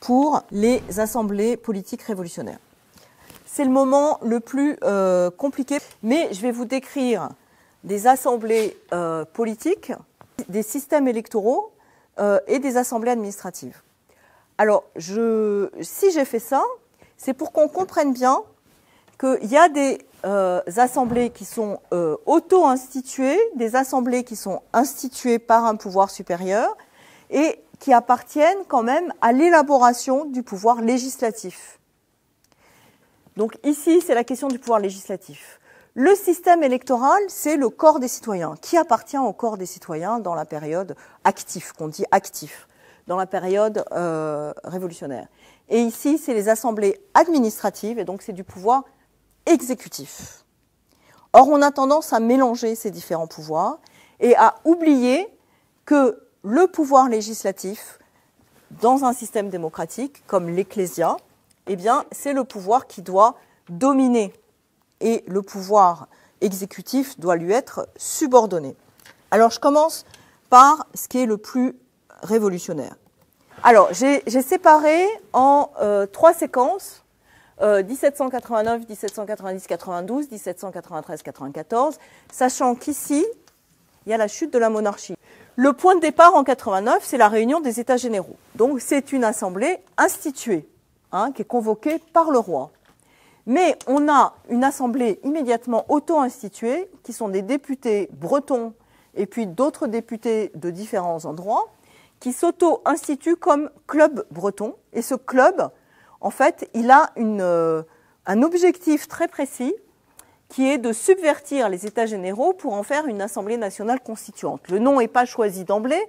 pour les assemblées politiques révolutionnaires C'est le moment le plus compliqué, mais je vais vous décrire des assemblées euh, politiques, des systèmes électoraux euh, et des assemblées administratives. Alors, je, si j'ai fait ça, c'est pour qu'on comprenne bien qu'il y a des euh, assemblées qui sont auto-instituées, des assemblées qui sont instituées par un pouvoir supérieur et qui appartiennent quand même à l'élaboration du pouvoir législatif. Donc ici, c'est la question du pouvoir législatif. Le système électoral, c'est le corps des citoyens. Qui appartient au corps des citoyens dans la période active, qu'on dit actif, dans la période euh, révolutionnaire Et ici, c'est les assemblées administratives, et donc c'est du pouvoir exécutif. Or, on a tendance à mélanger ces différents pouvoirs et à oublier que le pouvoir législatif, dans un système démocratique comme l'Ecclésia, eh bien, c'est le pouvoir qui doit dominer et le pouvoir exécutif doit lui être subordonné. Alors je commence par ce qui est le plus révolutionnaire. Alors j'ai séparé en euh, trois séquences. 1789, 1790, 92, 1793, 94, sachant qu'ici, il y a la chute de la monarchie. Le point de départ en 89, c'est la réunion des États généraux. Donc c'est une assemblée instituée, hein, qui est convoquée par le roi. Mais on a une assemblée immédiatement auto-instituée, qui sont des députés bretons et puis d'autres députés de différents endroits, qui s'auto-instituent comme club breton. Et ce club, en fait, il a euh, un objectif très précis, qui est de subvertir les États généraux pour en faire une Assemblée nationale constituante. Le nom n'est pas choisi d'emblée,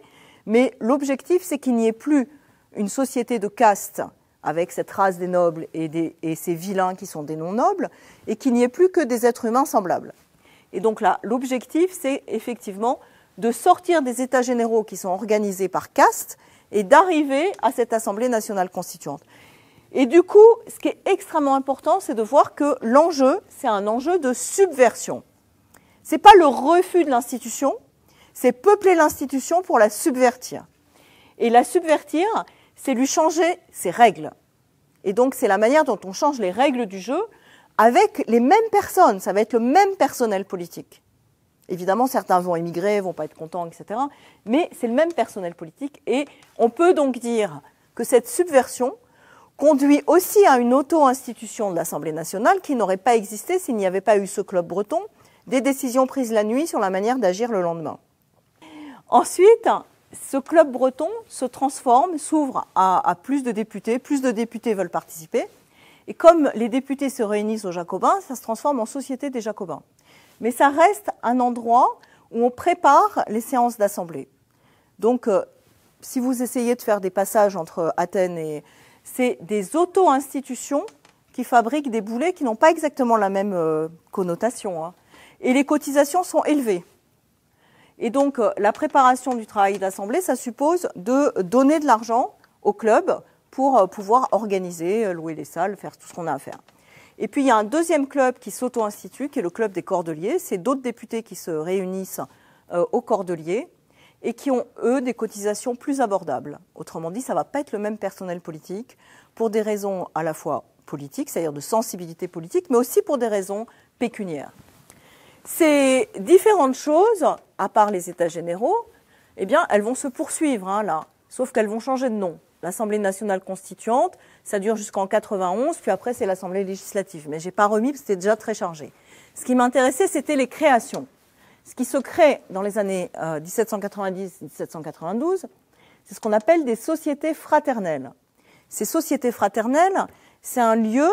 mais l'objectif, c'est qu'il n'y ait plus une société de castes avec cette race des nobles et, des, et ces vilains qui sont des non-nobles, et qu'il n'y ait plus que des êtres humains semblables. Et donc là, l'objectif, c'est effectivement de sortir des États généraux qui sont organisés par caste et d'arriver à cette Assemblée nationale constituante. Et du coup, ce qui est extrêmement important, c'est de voir que l'enjeu, c'est un enjeu de subversion. Ce n'est pas le refus de l'institution, c'est peupler l'institution pour la subvertir. Et la subvertir, c'est lui changer ses règles. Et donc c'est la manière dont on change les règles du jeu avec les mêmes personnes, ça va être le même personnel politique. Évidemment, certains vont émigrer, vont pas être contents, etc. Mais c'est le même personnel politique et on peut donc dire que cette subversion conduit aussi à une auto-institution de l'Assemblée nationale qui n'aurait pas existé s'il n'y avait pas eu ce club breton, des décisions prises la nuit sur la manière d'agir le lendemain. Ensuite, ce club breton se transforme, s'ouvre à, plus de députés, plus de députés veulent participer. Et comme les députés se réunissent aux Jacobins, ça se transforme en Société des Jacobins. Mais ça reste un endroit où on prépare les séances d'assemblée. Donc, euh, si vous essayez de faire des passages entre Athènes et... C'est des auto-institutions qui fabriquent des boulets qui n'ont pas exactement la même euh, connotation. Hein. Et les cotisations sont élevées. Et donc, euh, la préparation du travail d'assemblée, ça suppose de donner de l'argent au club pour euh, pouvoir organiser, euh, louer les salles, faire tout ce qu'on a à faire. Et puis, il y a un deuxième club qui s'auto-institue, qui est le club des Cordeliers. C'est d'autres députés qui se réunissent aux Cordeliers et qui ont, eux, des cotisations plus abordables. Autrement dit, ça ne va pas être le même personnel politique pour des raisons à la fois politiques, c'est-à-dire de sensibilité politique, mais aussi pour des raisons pécuniaires. Ces différentes choses, à part les États généraux, eh bien, elles vont se poursuivre hein, là, sauf qu'elles vont changer de nom. L'Assemblée nationale constituante, ça dure jusqu'en 91, puis après c'est l'Assemblée législative. Mais j'ai pas remis, parce que c'était déjà très chargé. Ce qui m'intéressait, c'était les créations. Ce qui se crée dans les années 1790-1792, euh, c'est ce qu'on appelle des sociétés fraternelles. Ces sociétés fraternelles, c'est un lieu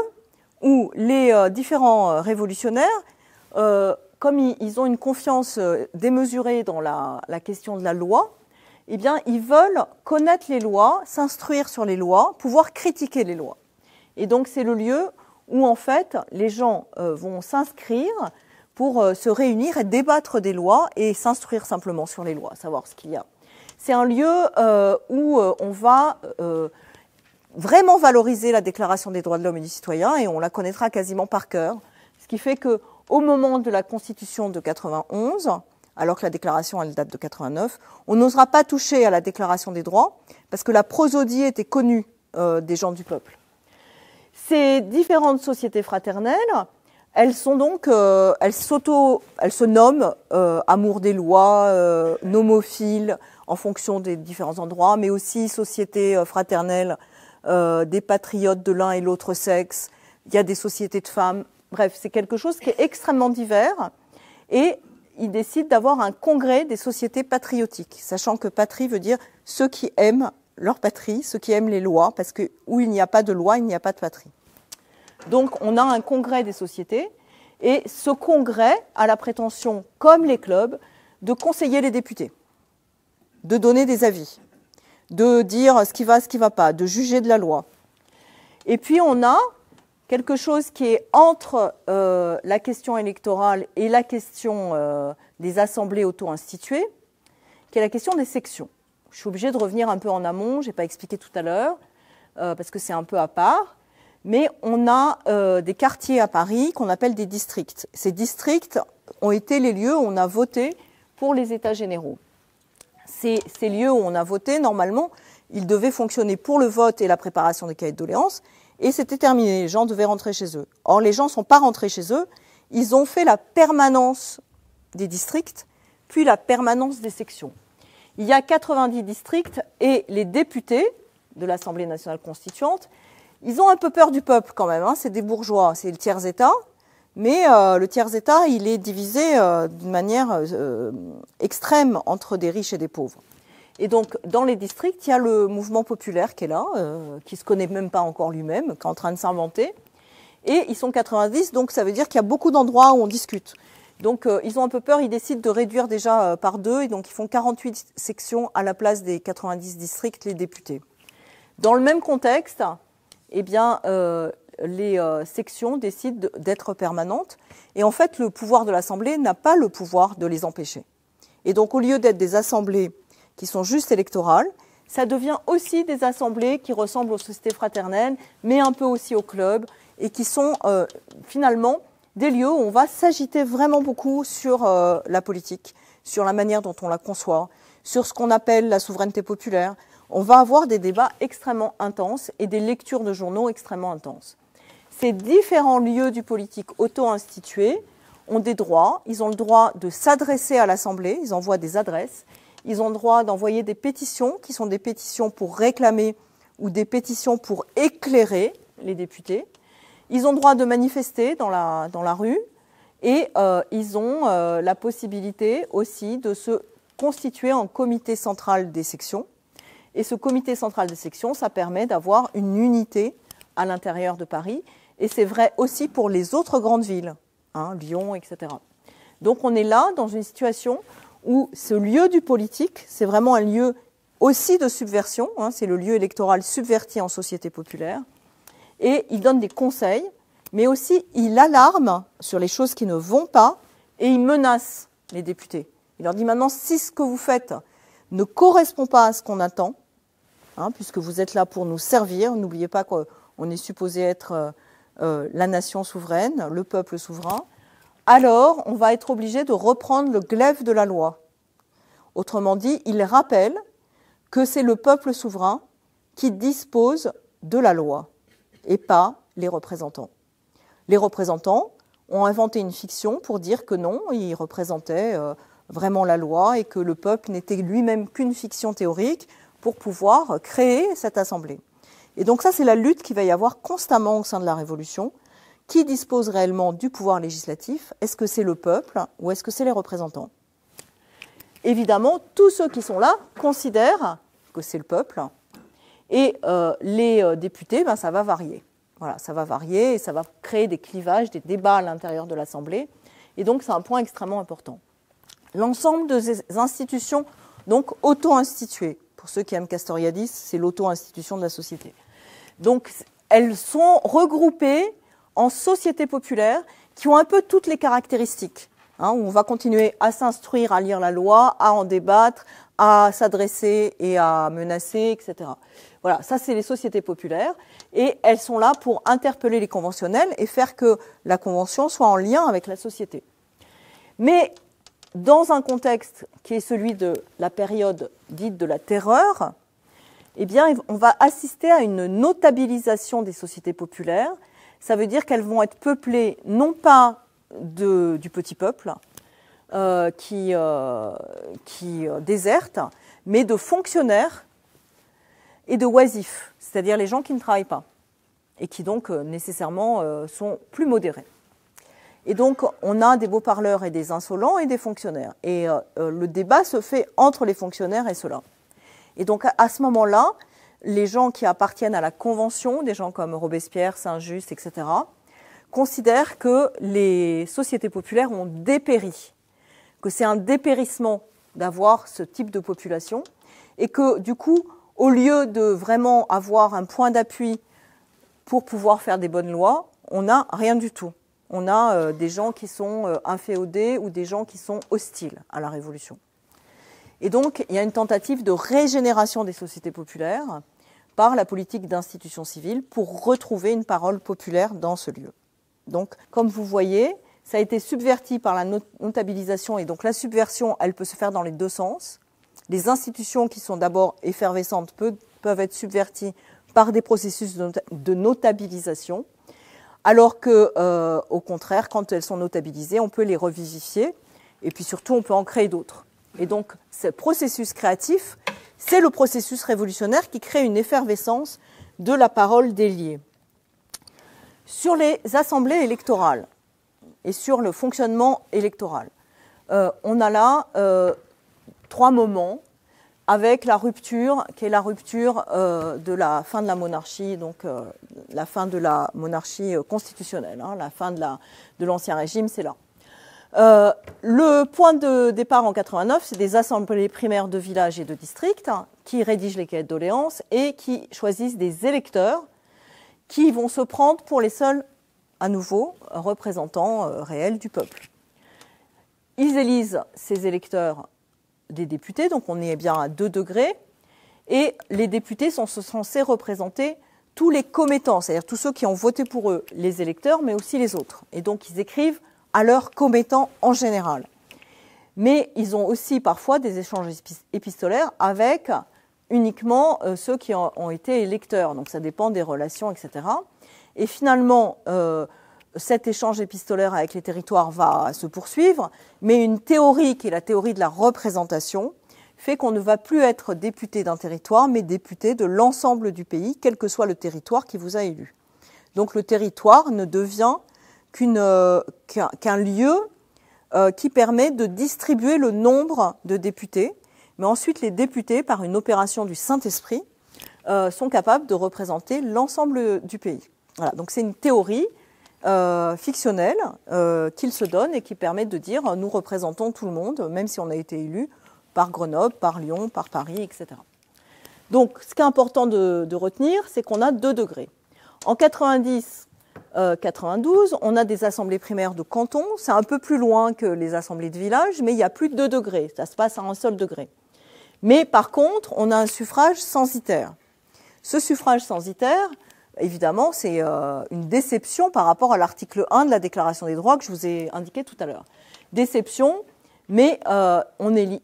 où les euh, différents euh, révolutionnaires euh, comme ils, ont une confiance euh, démesurée dans la, question de la loi, eh bien, ils veulent connaître les lois, s'instruire sur les lois, pouvoir critiquer les lois. Et donc, c'est le lieu où, en fait, les gens euh, vont s'inscrire pour euh, se réunir et débattre des lois et s'instruire simplement sur les lois, savoir ce qu'il y a. C'est un lieu où on va vraiment valoriser la Déclaration des droits de l'homme et du citoyen et on la connaîtra quasiment par cœur, ce qui fait que au moment de la Constitution de 91, alors que la déclaration date de 89, on n'osera pas toucher à la déclaration des droits parce que la prosodie était connue euh, des gens du peuple. Ces différentes sociétés fraternelles, elles sont donc, euh, elles se nomment euh, amour des lois, nomophiles en fonction des différents endroits, mais aussi sociétés fraternelles des patriotes de l'un et l'autre sexe. Il y a des sociétés de femmes, Bref, c'est quelque chose qui est extrêmement divers. Et il décide d'avoir un congrès des sociétés patriotiques, sachant que patrie veut dire ceux qui aiment leur patrie, ceux qui aiment les lois, parce que où il n'y a pas de loi, il n'y a pas de patrie. Donc on a un congrès des sociétés, et ce congrès a la prétention, comme les clubs, de conseiller les députés, de donner des avis, de dire ce qui va, ce qui ne va pas, de juger de la loi. Et puis on a quelque chose qui est entre euh, la question électorale et la question euh, des assemblées auto-instituées, qui est la question des sections. Je suis obligée de revenir un peu en amont, je n'ai pas expliqué tout à l'heure, euh, parce que c'est un peu à part. Mais on a des quartiers à Paris qu'on appelle des districts. Ces districts ont été les lieux où on a voté pour les États généraux. Ces, ces lieux où on a voté, normalement, ils devaient fonctionner pour le vote et la préparation des cahiers de doléances et c'était terminé. Les gens devaient rentrer chez eux. Or, les gens ne sont pas rentrés chez eux. Ils ont fait la permanence des districts, puis la permanence des sections. Il y a 90 districts et les députés de l'Assemblée nationale constituante, ils ont un peu peur du peuple quand même. Hein. C'est des bourgeois, c'est le tiers-État. Mais euh, le tiers-État, il est divisé euh, d'une manière euh, extrême entre des riches et des pauvres. Et donc, dans les districts, il y a le mouvement populaire qui est là, qui euh, qui se connaît même pas encore lui-même, qui est en train de s'inventer. Et ils sont 90, donc ça veut dire qu'il y a beaucoup d'endroits où on discute. Donc, euh, ils ont un peu peur, ils décident de réduire déjà euh, par deux, et donc ils font 48 sections à la place des 90 districts, les députés. Dans le même contexte, eh bien, les sections décident d'être permanentes, et en fait, le pouvoir de l'Assemblée n'a pas le pouvoir de les empêcher. Et donc, au lieu d'être des assemblées qui sont juste électorales. Ça devient aussi des assemblées qui ressemblent aux sociétés fraternelles, mais un peu aussi aux clubs, et qui sont euh, finalement des lieux où on va s'agiter vraiment beaucoup sur euh, la politique, sur la manière dont on la conçoit, sur ce qu'on appelle la souveraineté populaire. On va avoir des débats extrêmement intenses et des lectures de journaux extrêmement intenses. Ces différents lieux du politique auto-institués ont des droits. Ils ont le droit de s'adresser à l'Assemblée, ils envoient des adresses. Ils ont droit d'envoyer des pétitions, qui sont des pétitions pour réclamer ou des pétitions pour éclairer les députés. Ils ont le droit de manifester dans la, dans la rue et euh, ils ont euh, la possibilité aussi de se constituer en comité central des sections. Et ce comité central des sections, ça permet d'avoir une unité à l'intérieur de Paris. Et c'est vrai aussi pour les autres grandes villes, hein, Lyon, etc. Donc on est là dans une situation où ce lieu du politique, c'est vraiment un lieu aussi de subversion, hein, c'est le lieu électoral subverti en société populaire, et il donne des conseils, mais aussi il alarme sur les choses qui ne vont pas, et il menace les députés. Il leur dit maintenant, si ce que vous faites ne correspond pas à ce qu'on attend, hein, puisque vous êtes là pour nous servir, n'oubliez pas qu'on est supposé être euh, euh, la nation souveraine, le peuple souverain, alors on va être obligé de reprendre le glaive de la loi. Autrement dit, il rappelle que c'est le peuple souverain qui dispose de la loi et pas les représentants. Les représentants ont inventé une fiction pour dire que non, ils représentaient euh, vraiment la loi et que le peuple n'était lui-même qu'une fiction théorique pour pouvoir créer cette assemblée. Et donc ça, c'est la lutte qui va y avoir constamment au sein de la Révolution qui dispose réellement du pouvoir législatif Est-ce que c'est le peuple ou est-ce que c'est les représentants Évidemment, tous ceux qui sont là considèrent que c'est le peuple. Et euh, les euh, députés, ben, ça va varier. Voilà, ça va varier et ça va créer des clivages, des débats à l'intérieur de l'Assemblée. Et donc, c'est un point extrêmement important. L'ensemble de ces institutions, donc auto-instituées, pour ceux qui aiment Castoriadis, c'est l'auto-institution de la société. Donc, elles sont regroupées en sociétés populaires qui ont un peu toutes les caractéristiques. Hein, où on va continuer à s'instruire, à lire la loi, à en débattre, à s'adresser et à menacer, etc. Voilà, ça c'est les sociétés populaires et elles sont là pour interpeller les conventionnels et faire que la convention soit en lien avec la société. Mais dans un contexte qui est celui de la période dite de la terreur, eh bien, on va assister à une notabilisation des sociétés populaires ça veut dire qu'elles vont être peuplées non pas du petit peuple euh, qui, euh, qui euh, déserte, mais de fonctionnaires et de oisifs, c'est-à-dire les gens qui ne travaillent pas et qui donc euh, nécessairement sont plus modérés. Et donc on a des beaux parleurs et des insolents et des fonctionnaires. Et le débat se fait entre les fonctionnaires et ceux-là. Et donc à ce moment-là, les gens qui appartiennent à la Convention, des gens comme Robespierre, Saint-Just, etc., considèrent que les sociétés populaires ont dépéri, que c'est un dépérissement d'avoir ce type de population, et que du coup, au lieu de vraiment avoir un point d'appui pour pouvoir faire des bonnes lois, on n'a rien du tout. On a euh, des gens qui sont euh, inféodés ou des gens qui sont hostiles à la Révolution. Et donc, il y a une tentative de régénération des sociétés populaires par la politique d'institution civile pour retrouver une parole populaire dans ce lieu. Donc, comme vous voyez, ça a été subverti par la notabilisation et donc la subversion, elle peut se faire dans les deux sens. Les institutions qui sont d'abord effervescentes peuvent être subverties par des processus de notabilisation, alors que, euh, au contraire, quand elles sont notabilisées, on peut les revivifier et puis surtout, on peut en créer d'autres. Et donc, ce processus créatif, c'est le processus révolutionnaire qui crée une effervescence de la parole déliée. Sur les assemblées électorales et sur le fonctionnement électoral, euh, on a là euh, trois moments avec la rupture, qui est la rupture euh, de la fin de la monarchie, donc la fin de la monarchie constitutionnelle, hein, la fin de l'ancien régime, c'est là. Euh, le point de départ en 89, c'est des assemblées primaires de villages et de districts hein, qui rédigent les quêtes de doléances et qui choisissent des électeurs qui vont se prendre pour les seuls, à nouveau, représentants euh, réels du peuple. Ils élisent ces électeurs des députés, donc on est bien à 2 degrés, et les députés sont censés représenter tous les commettants, c'est-à-dire tous ceux qui ont voté pour eux, les électeurs, mais aussi les autres. Et donc ils écrivent à leurs en général. Mais ils ont aussi parfois des échanges épistolaires avec uniquement euh, ceux qui ont été électeurs. Donc ça dépend des relations, etc. Et finalement, euh, cet échange épistolaire avec les territoires va se poursuivre, mais une théorie qui est la théorie de la représentation fait qu'on ne va plus être député d'un territoire, mais député de l'ensemble du pays, quel que soit le territoire qui vous a élu. Donc le territoire ne devient euh, qu'un lieu euh, qui permet de distribuer le nombre de députés. Mais ensuite, les députés, par une opération du Saint-Esprit, euh, sont capables de représenter l'ensemble du pays. Voilà, donc c'est une théorie fictionnelle euh, qu'il se donne et qui permet de dire nous représentons tout le monde, même si on a été élu par Grenoble, par Lyon, par Paris, etc. Donc ce qui est important de, de retenir, c'est qu'on a deux degrés. En 90, 92, euh, on a des assemblées primaires de canton, C'est un peu plus loin que les assemblées de village, mais il y a plus de 2 degrés. Ça se passe à un seul degré. Mais par contre, on a un suffrage censitaire. Ce suffrage censitaire, évidemment, c'est euh, une déception par rapport à l'article 1 de la Déclaration des droits que je vous ai indiqué tout à l'heure. Déception, mais euh,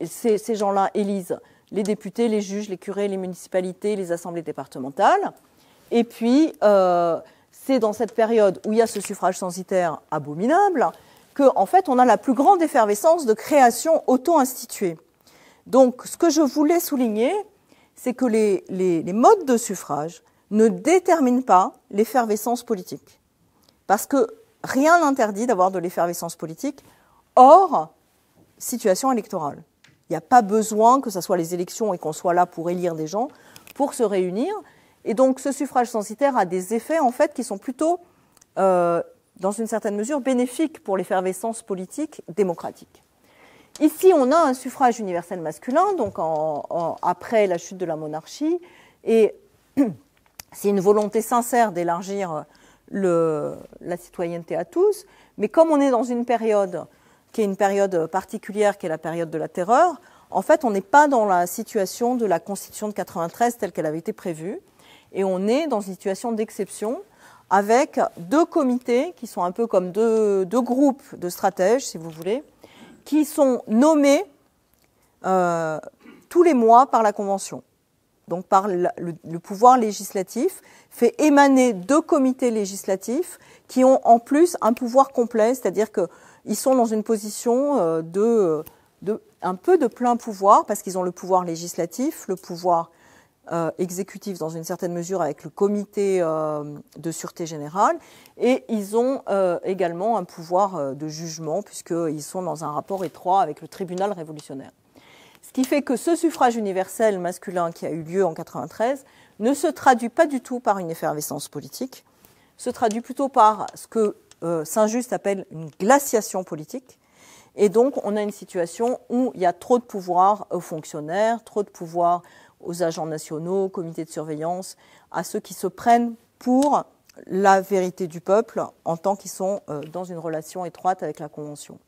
ces, ces gens-là élisent les députés, les juges, les curés, les municipalités, les assemblées départementales. Et puis, c'est dans cette période où il y a ce suffrage censitaire abominable que, en fait, on a la plus grande effervescence de création auto-instituée. Donc, ce que je voulais souligner, c'est que les, les, modes de suffrage ne déterminent pas l'effervescence politique. Parce que rien n'interdit d'avoir de l'effervescence politique hors situation électorale. Il n'y a pas besoin que ce soit les élections et qu'on soit là pour élire des gens, pour se réunir. Et donc ce suffrage censitaire a des effets en fait qui sont plutôt, euh, dans une certaine mesure, bénéfiques pour l'effervescence politique démocratique. Ici, on a un suffrage universel masculin, donc après la chute de la monarchie, et c'est une volonté sincère d'élargir la citoyenneté à tous, mais comme on est dans une période qui est une période particulière, qui est la période de la terreur, en fait, on n'est pas dans la situation de la Constitution de 93 telle qu'elle avait été prévue. Et on est dans une situation d'exception avec deux comités qui sont un peu comme deux, groupes de stratèges, si vous voulez, qui sont nommés euh, tous les mois par la Convention. Donc par le, pouvoir législatif, fait émaner deux comités législatifs qui ont en plus un pouvoir complet, c'est-à-dire qu'ils sont dans une position euh, de, de, un peu de plein pouvoir, parce qu'ils ont le pouvoir législatif, le pouvoir euh, exécutifs dans une certaine mesure avec le comité euh, de sûreté générale et ils ont euh, également un pouvoir de jugement puisqu'ils sont dans un rapport étroit avec le tribunal révolutionnaire. Ce qui fait que ce suffrage universel masculin qui a eu lieu en 93 ne se traduit pas du tout par une effervescence politique, se traduit plutôt par ce que Saint-Just appelle une glaciation politique, et donc, on a une situation où il y a trop de pouvoir aux fonctionnaires, trop de pouvoir aux agents nationaux, aux comités de surveillance, à ceux qui se prennent pour la vérité du peuple en tant qu'ils sont euh, dans une relation étroite avec la Convention.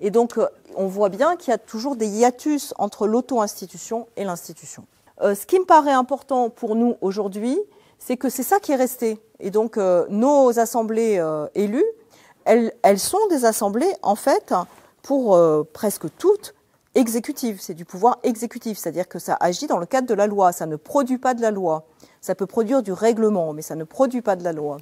Et donc, euh, on voit bien qu'il y a toujours des hiatus entre l'auto-institution et l'institution. Euh, ce qui me paraît important pour nous aujourd'hui, c'est que c'est ça qui est resté. Et donc, nos assemblées élues, elles, sont des assemblées, en fait, pour presque toutes, exécutive, c'est du pouvoir exécutif, c'est-à-dire que ça agit dans le cadre de la loi, ça ne produit pas de la loi. Ça peut produire du règlement, mais ça ne produit pas de la loi.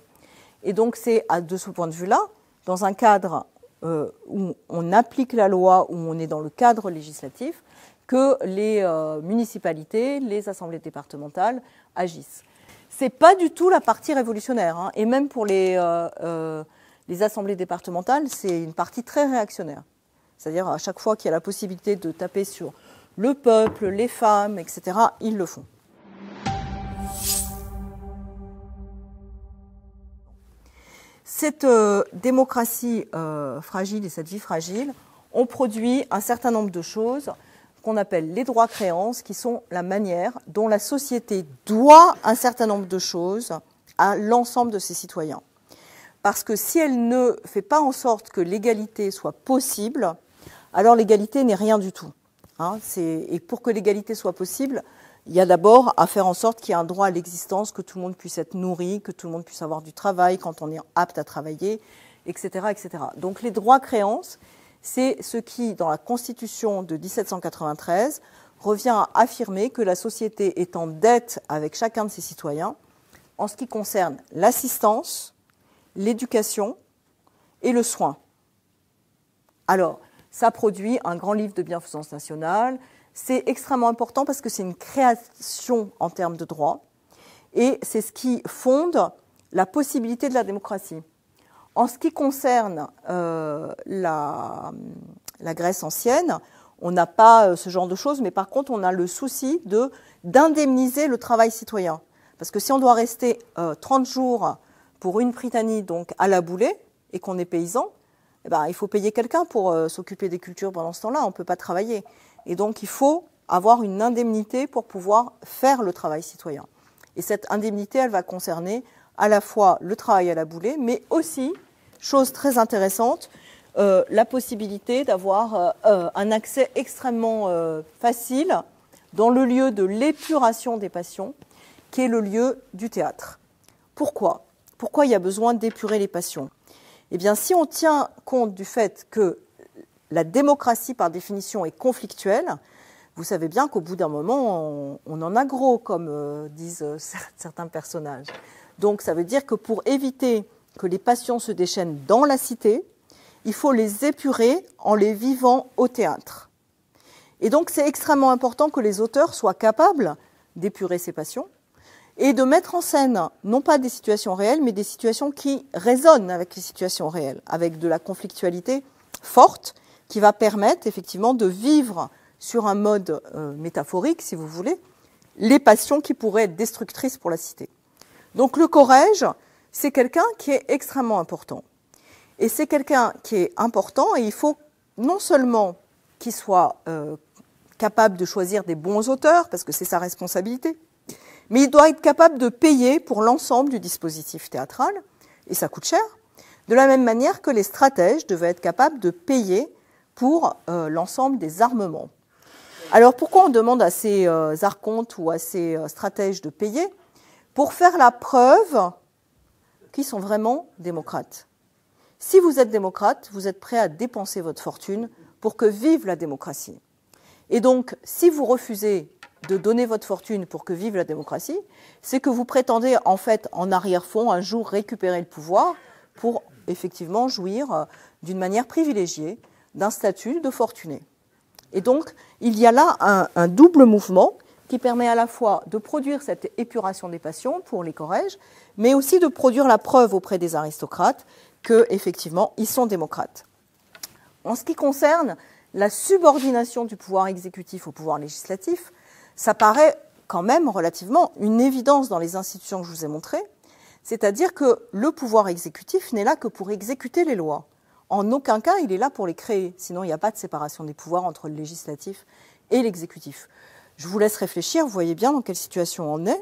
Et donc c'est de ce point de vue-là, dans un cadre euh, où on applique la loi, où on est dans le cadre législatif, que les euh, municipalités, les assemblées départementales agissent. Ce n'est pas du tout la partie révolutionnaire, hein. et même pour les, euh, les assemblées départementales, c'est une partie très réactionnaire. C'est-à-dire à chaque fois qu'il y a la possibilité de taper sur le peuple, les femmes, etc., ils le font. Cette euh, démocratie euh, fragile et cette vie fragile ont produit un certain nombre de choses qu'on appelle les droits créances, qui sont la manière dont la société doit un certain nombre de choses à l'ensemble de ses citoyens. Parce que si elle ne fait pas en sorte que l'égalité soit possible, alors l'égalité n'est rien du tout. Hein. et pour que l'égalité soit possible, il y a d'abord à faire en sorte qu'il y ait un droit à l'existence, que tout le monde puisse être nourri, que tout le monde puisse avoir du travail quand on est apte à travailler, etc. etc. Donc les droits créances, c'est ce qui, dans la Constitution de 1793, revient à affirmer que la société est en dette avec chacun de ses citoyens en ce qui concerne l'assistance, l'éducation et le soin. Alors, ça produit un grand livre de bienfaisance nationale. C'est extrêmement important parce que c'est une création en termes de droit et c'est ce qui fonde la possibilité de la démocratie. En ce qui concerne euh, la, Grèce ancienne, on n'a pas euh, ce genre de choses, mais par contre, on a le souci d'indemniser le travail citoyen. Parce que si on doit rester 30 euh, jours pour une Britannie donc à la boulée et qu'on est paysan, eh ben, il faut payer quelqu'un pour euh, s'occuper des cultures pendant ce temps-là, on ne peut pas travailler. Et donc il faut avoir une indemnité pour pouvoir faire le travail citoyen. Et cette indemnité, elle va concerner à la fois le travail à la boulée, mais aussi, chose très intéressante, euh, la possibilité d'avoir euh, un accès extrêmement facile dans le lieu de l'épuration des passions, qui est le lieu du théâtre. Pourquoi Pourquoi il y a besoin d'épurer les passions eh bien, si on tient compte du fait que la démocratie, par définition, est conflictuelle, vous savez bien qu'au bout d'un moment, on, en a gros, comme euh, disent euh, certains personnages. Donc, ça veut dire que pour éviter que les passions se déchaînent dans la cité, il faut les épurer en les vivant au théâtre. Et donc, c'est extrêmement important que les auteurs soient capables d'épurer ces passions, et de mettre en scène non pas des situations réelles, mais des situations qui résonnent avec les situations réelles, avec de la conflictualité forte qui va permettre effectivement de vivre sur un mode euh, métaphorique, si vous voulez, les passions qui pourraient être destructrices pour la cité. Donc le corège, c'est quelqu'un qui est extrêmement important. Et c'est quelqu'un qui est important et il faut non seulement qu'il soit euh, capable de choisir des bons auteurs, parce que c'est sa responsabilité, mais il doit être capable de payer pour l'ensemble du dispositif théâtral, et ça coûte cher, de la même manière que les stratèges devaient être capables de payer pour euh, l'ensemble des armements. Alors pourquoi on demande à ces euh, archontes ou à ces euh, stratèges de payer Pour faire la preuve qu'ils sont vraiment démocrates. Si vous êtes démocrate, vous êtes prêt à dépenser votre fortune pour que vive la démocratie. Et donc, si vous refusez de donner votre fortune pour que vive la démocratie, c'est que vous prétendez en fait en arrière-fond un jour récupérer le pouvoir pour effectivement jouir euh, d'une manière privilégiée d'un statut de fortuné. Et donc, il y a là un, double mouvement qui permet à la fois de produire cette épuration des passions pour les Corrèges, mais aussi de produire la preuve auprès des aristocrates que ils sont démocrates. En ce qui concerne la subordination du pouvoir exécutif au pouvoir législatif, ça paraît quand même relativement une évidence dans les institutions que je vous ai montrées, c'est-à-dire que le pouvoir exécutif n'est là que pour exécuter les lois. En aucun cas, il est là pour les créer, sinon il n'y a pas de séparation des pouvoirs entre le législatif et l'exécutif. Je vous laisse réfléchir, vous voyez bien dans quelle situation on est,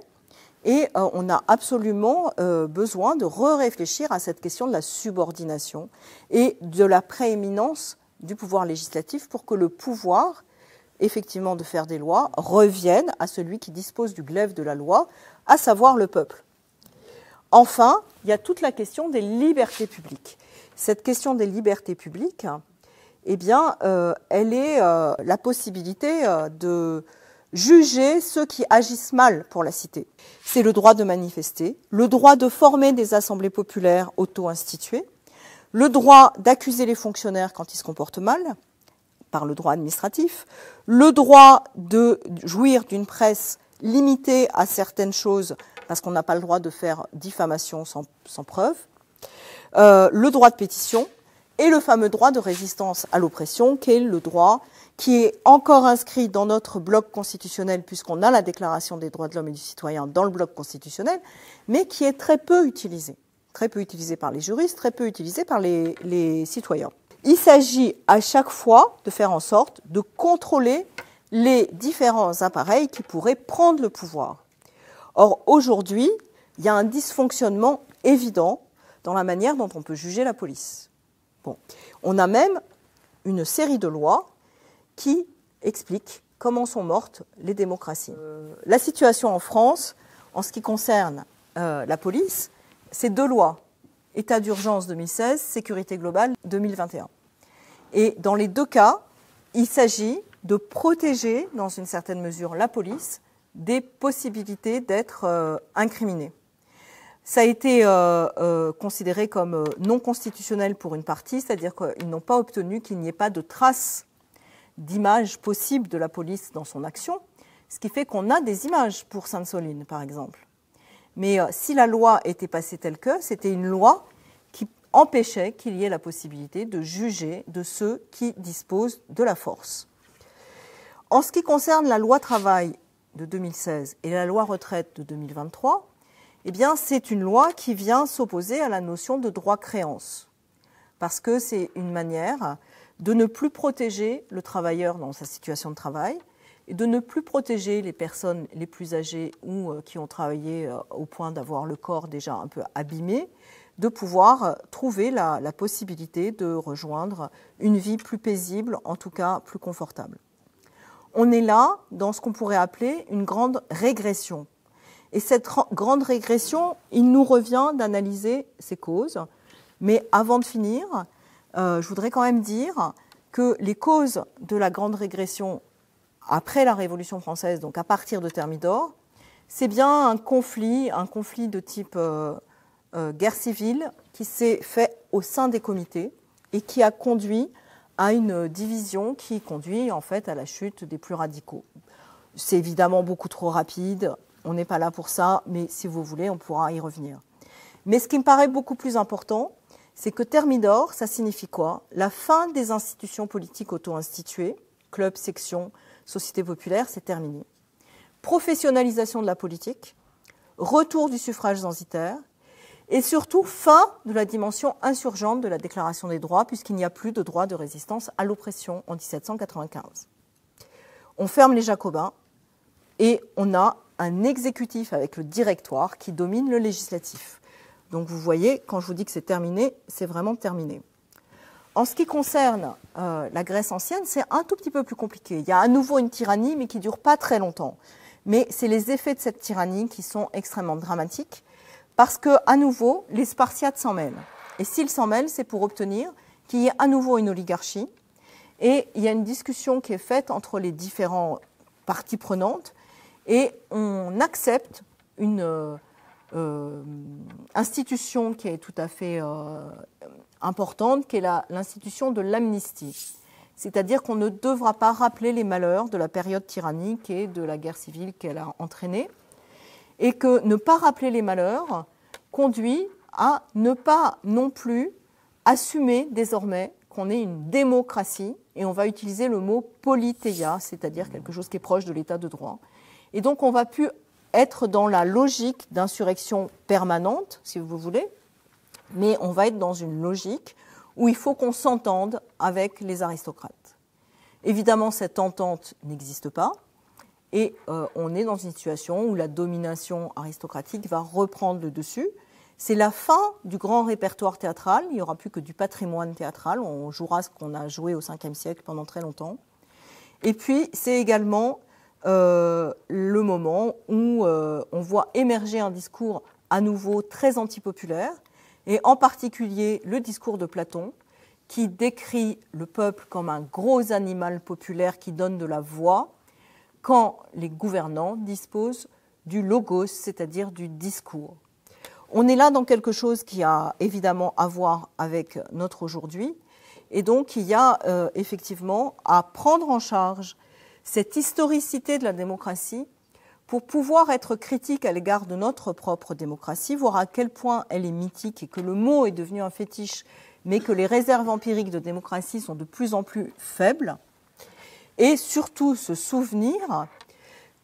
et euh, on a absolument euh, besoin de re-réfléchir à cette question de la subordination et de la prééminence du pouvoir législatif pour que le pouvoir effectivement de faire des lois reviennent à celui qui dispose du glaive de la loi, à savoir le peuple. Enfin, il y a toute la question des libertés publiques. Cette question des libertés publiques, eh bien, euh, elle est euh, la possibilité euh, de juger ceux qui agissent mal pour la cité. C'est le droit de manifester, le droit de former des assemblées populaires auto-instituées, le droit d'accuser les fonctionnaires quand ils se comportent mal, par le droit administratif, le droit de jouir d'une presse limitée à certaines choses, parce qu'on n'a pas le droit de faire diffamation sans, preuve, euh, le droit de pétition et le fameux droit de résistance à l'oppression, qui est le droit qui est encore inscrit dans notre bloc constitutionnel, puisqu'on a la Déclaration des droits de l'homme et du citoyen dans le bloc constitutionnel, mais qui est très peu utilisé, très peu utilisé par les juristes, très peu utilisé par les citoyens. Il s'agit à chaque fois de faire en sorte de contrôler les différents appareils qui pourraient prendre le pouvoir. Or, aujourd'hui, il y a un dysfonctionnement évident dans la manière dont on peut juger la police. Bon. On a même une série de lois qui expliquent comment sont mortes les démocraties. Euh, la situation en France, en ce qui concerne euh, la police, c'est deux lois. État d'urgence 2016, sécurité globale 2021. Et dans les deux cas, il s'agit de protéger, dans une certaine mesure, la police des possibilités d'être euh, incriminée. Ça a été euh, euh, considéré comme non constitutionnel pour une partie, c'est-à-dire qu'ils n'ont pas obtenu qu'il n'y ait pas de traces d'images possibles de la police dans son action, ce qui fait qu'on a des images pour Sainte-Soline, par exemple. Mais si la loi était passée telle que, c'était une loi empêchait qu'il y ait la possibilité de juger de ceux qui disposent de la force. En ce qui concerne la loi travail de 2016 et la loi retraite de 2023, eh bien, c'est une loi qui vient s'opposer à la notion de droit créance, parce que c'est une manière de ne plus protéger le travailleur dans sa situation de travail, et de ne plus protéger les personnes les plus âgées ou euh, qui ont travaillé euh, au point d'avoir le corps déjà un peu abîmé, de pouvoir trouver la, possibilité de rejoindre une vie plus paisible, en tout cas plus confortable. On est là dans ce qu'on pourrait appeler une grande régression. Et cette grande régression, il nous revient d'analyser ses causes. Mais avant de finir, euh, je voudrais quand même dire que les causes de la grande régression après la Révolution française, donc à partir de Thermidor, c'est bien un conflit, un conflit de type euh, euh, guerre civile qui s'est fait au sein des comités et qui a conduit à une division qui conduit en fait à la chute des plus radicaux. C'est évidemment beaucoup trop rapide, on n'est pas là pour ça, mais si vous voulez, on pourra y revenir. Mais ce qui me paraît beaucoup plus important, c'est que Thermidor, ça signifie quoi La fin des institutions politiques auto-instituées, clubs, sections, sociétés populaires, c'est terminé. Professionnalisation de la politique, retour du suffrage censitaire, et surtout fin de la dimension insurgente de la Déclaration des droits, puisqu'il n'y a plus de droit de résistance à l'oppression en 1795. On ferme les Jacobins et on a un exécutif avec le directoire qui domine le législatif. Donc vous voyez, quand je vous dis que c'est terminé, c'est vraiment terminé. En ce qui concerne euh, la Grèce ancienne, c'est un tout petit peu plus compliqué. Il y a à nouveau une tyrannie, mais qui ne dure pas très longtemps. Mais c'est les effets de cette tyrannie qui sont extrêmement dramatiques parce que, à nouveau, les Spartiates s'en mêlent. Et s'ils s'en mêlent, c'est pour obtenir qu'il y ait à nouveau une oligarchie. Et il y a une discussion qui est faite entre les différentes parties prenantes et on accepte une euh, euh, institution qui est tout à fait euh, importante, qui est l'institution de l'amnistie. C'est-à-dire qu'on ne devra pas rappeler les malheurs de la période tyrannique et de la guerre civile qu'elle a entraînée et que ne pas rappeler les malheurs conduit à ne pas non plus assumer désormais qu'on est une démocratie, et on va utiliser le mot politéia c'est-à-dire quelque chose qui est proche de l'état de droit. Et donc on va plus être dans la logique d'insurrection permanente, si vous voulez, mais on va être dans une logique où il faut qu'on s'entende avec les aristocrates. Évidemment, cette entente n'existe pas, et euh, on est dans une situation où la domination aristocratique va reprendre le dessus. C'est la fin du grand répertoire théâtral. Il n'y aura plus que du patrimoine théâtral. On jouera ce qu'on a joué au Ve siècle pendant très longtemps. Et puis, c'est également euh, le moment où euh, on voit émerger un discours à nouveau très antipopulaire, et en particulier le discours de Platon, qui décrit le peuple comme un gros animal populaire qui donne de la voix quand les gouvernants disposent du logos, c'est-à-dire du discours. On est là dans quelque chose qui a évidemment à voir avec notre aujourd'hui, et donc il y a euh, effectivement à prendre en charge cette historicité de la démocratie pour pouvoir être critique à l'égard de notre propre démocratie, voir à quel point elle est mythique et que le mot est devenu un fétiche, mais que les réserves empiriques de démocratie sont de plus en plus faibles et surtout se souvenir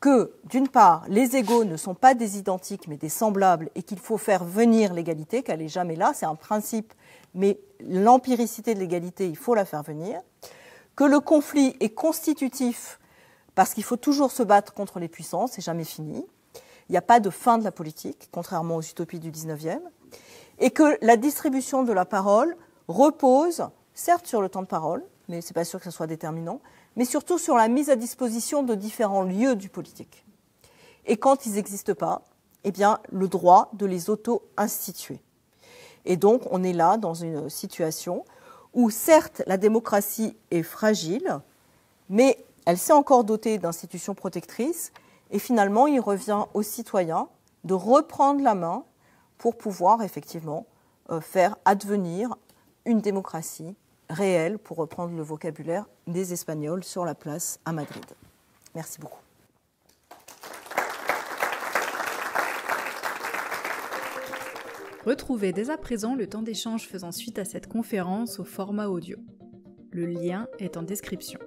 que, d'une part, les égaux ne sont pas des identiques mais des semblables et qu'il faut faire venir l'égalité, qu'elle n'est jamais là, c'est un principe, mais l'empiricité de l'égalité, il faut la faire venir, que le conflit est constitutif parce qu'il faut toujours se battre contre les puissances, c'est jamais fini, il n'y a pas de fin de la politique, contrairement aux utopies du 19e, et que la distribution de la parole repose, certes, sur le temps de parole, mais ce n'est pas sûr que ce soit déterminant, mais surtout sur la mise à disposition de différents lieux du politique. Et quand ils n'existent pas, eh bien, le droit de les auto-instituer. Et donc, on est là dans une situation où, certes, la démocratie est fragile, mais elle s'est encore dotée d'institutions protectrices, et finalement, il revient aux citoyens de reprendre la main pour pouvoir effectivement euh, faire advenir une démocratie Réel, pour reprendre le vocabulaire des Espagnols sur la place à Madrid. Merci beaucoup. Retrouvez dès à présent le temps d'échange faisant suite à cette conférence au format audio. Le lien est en description.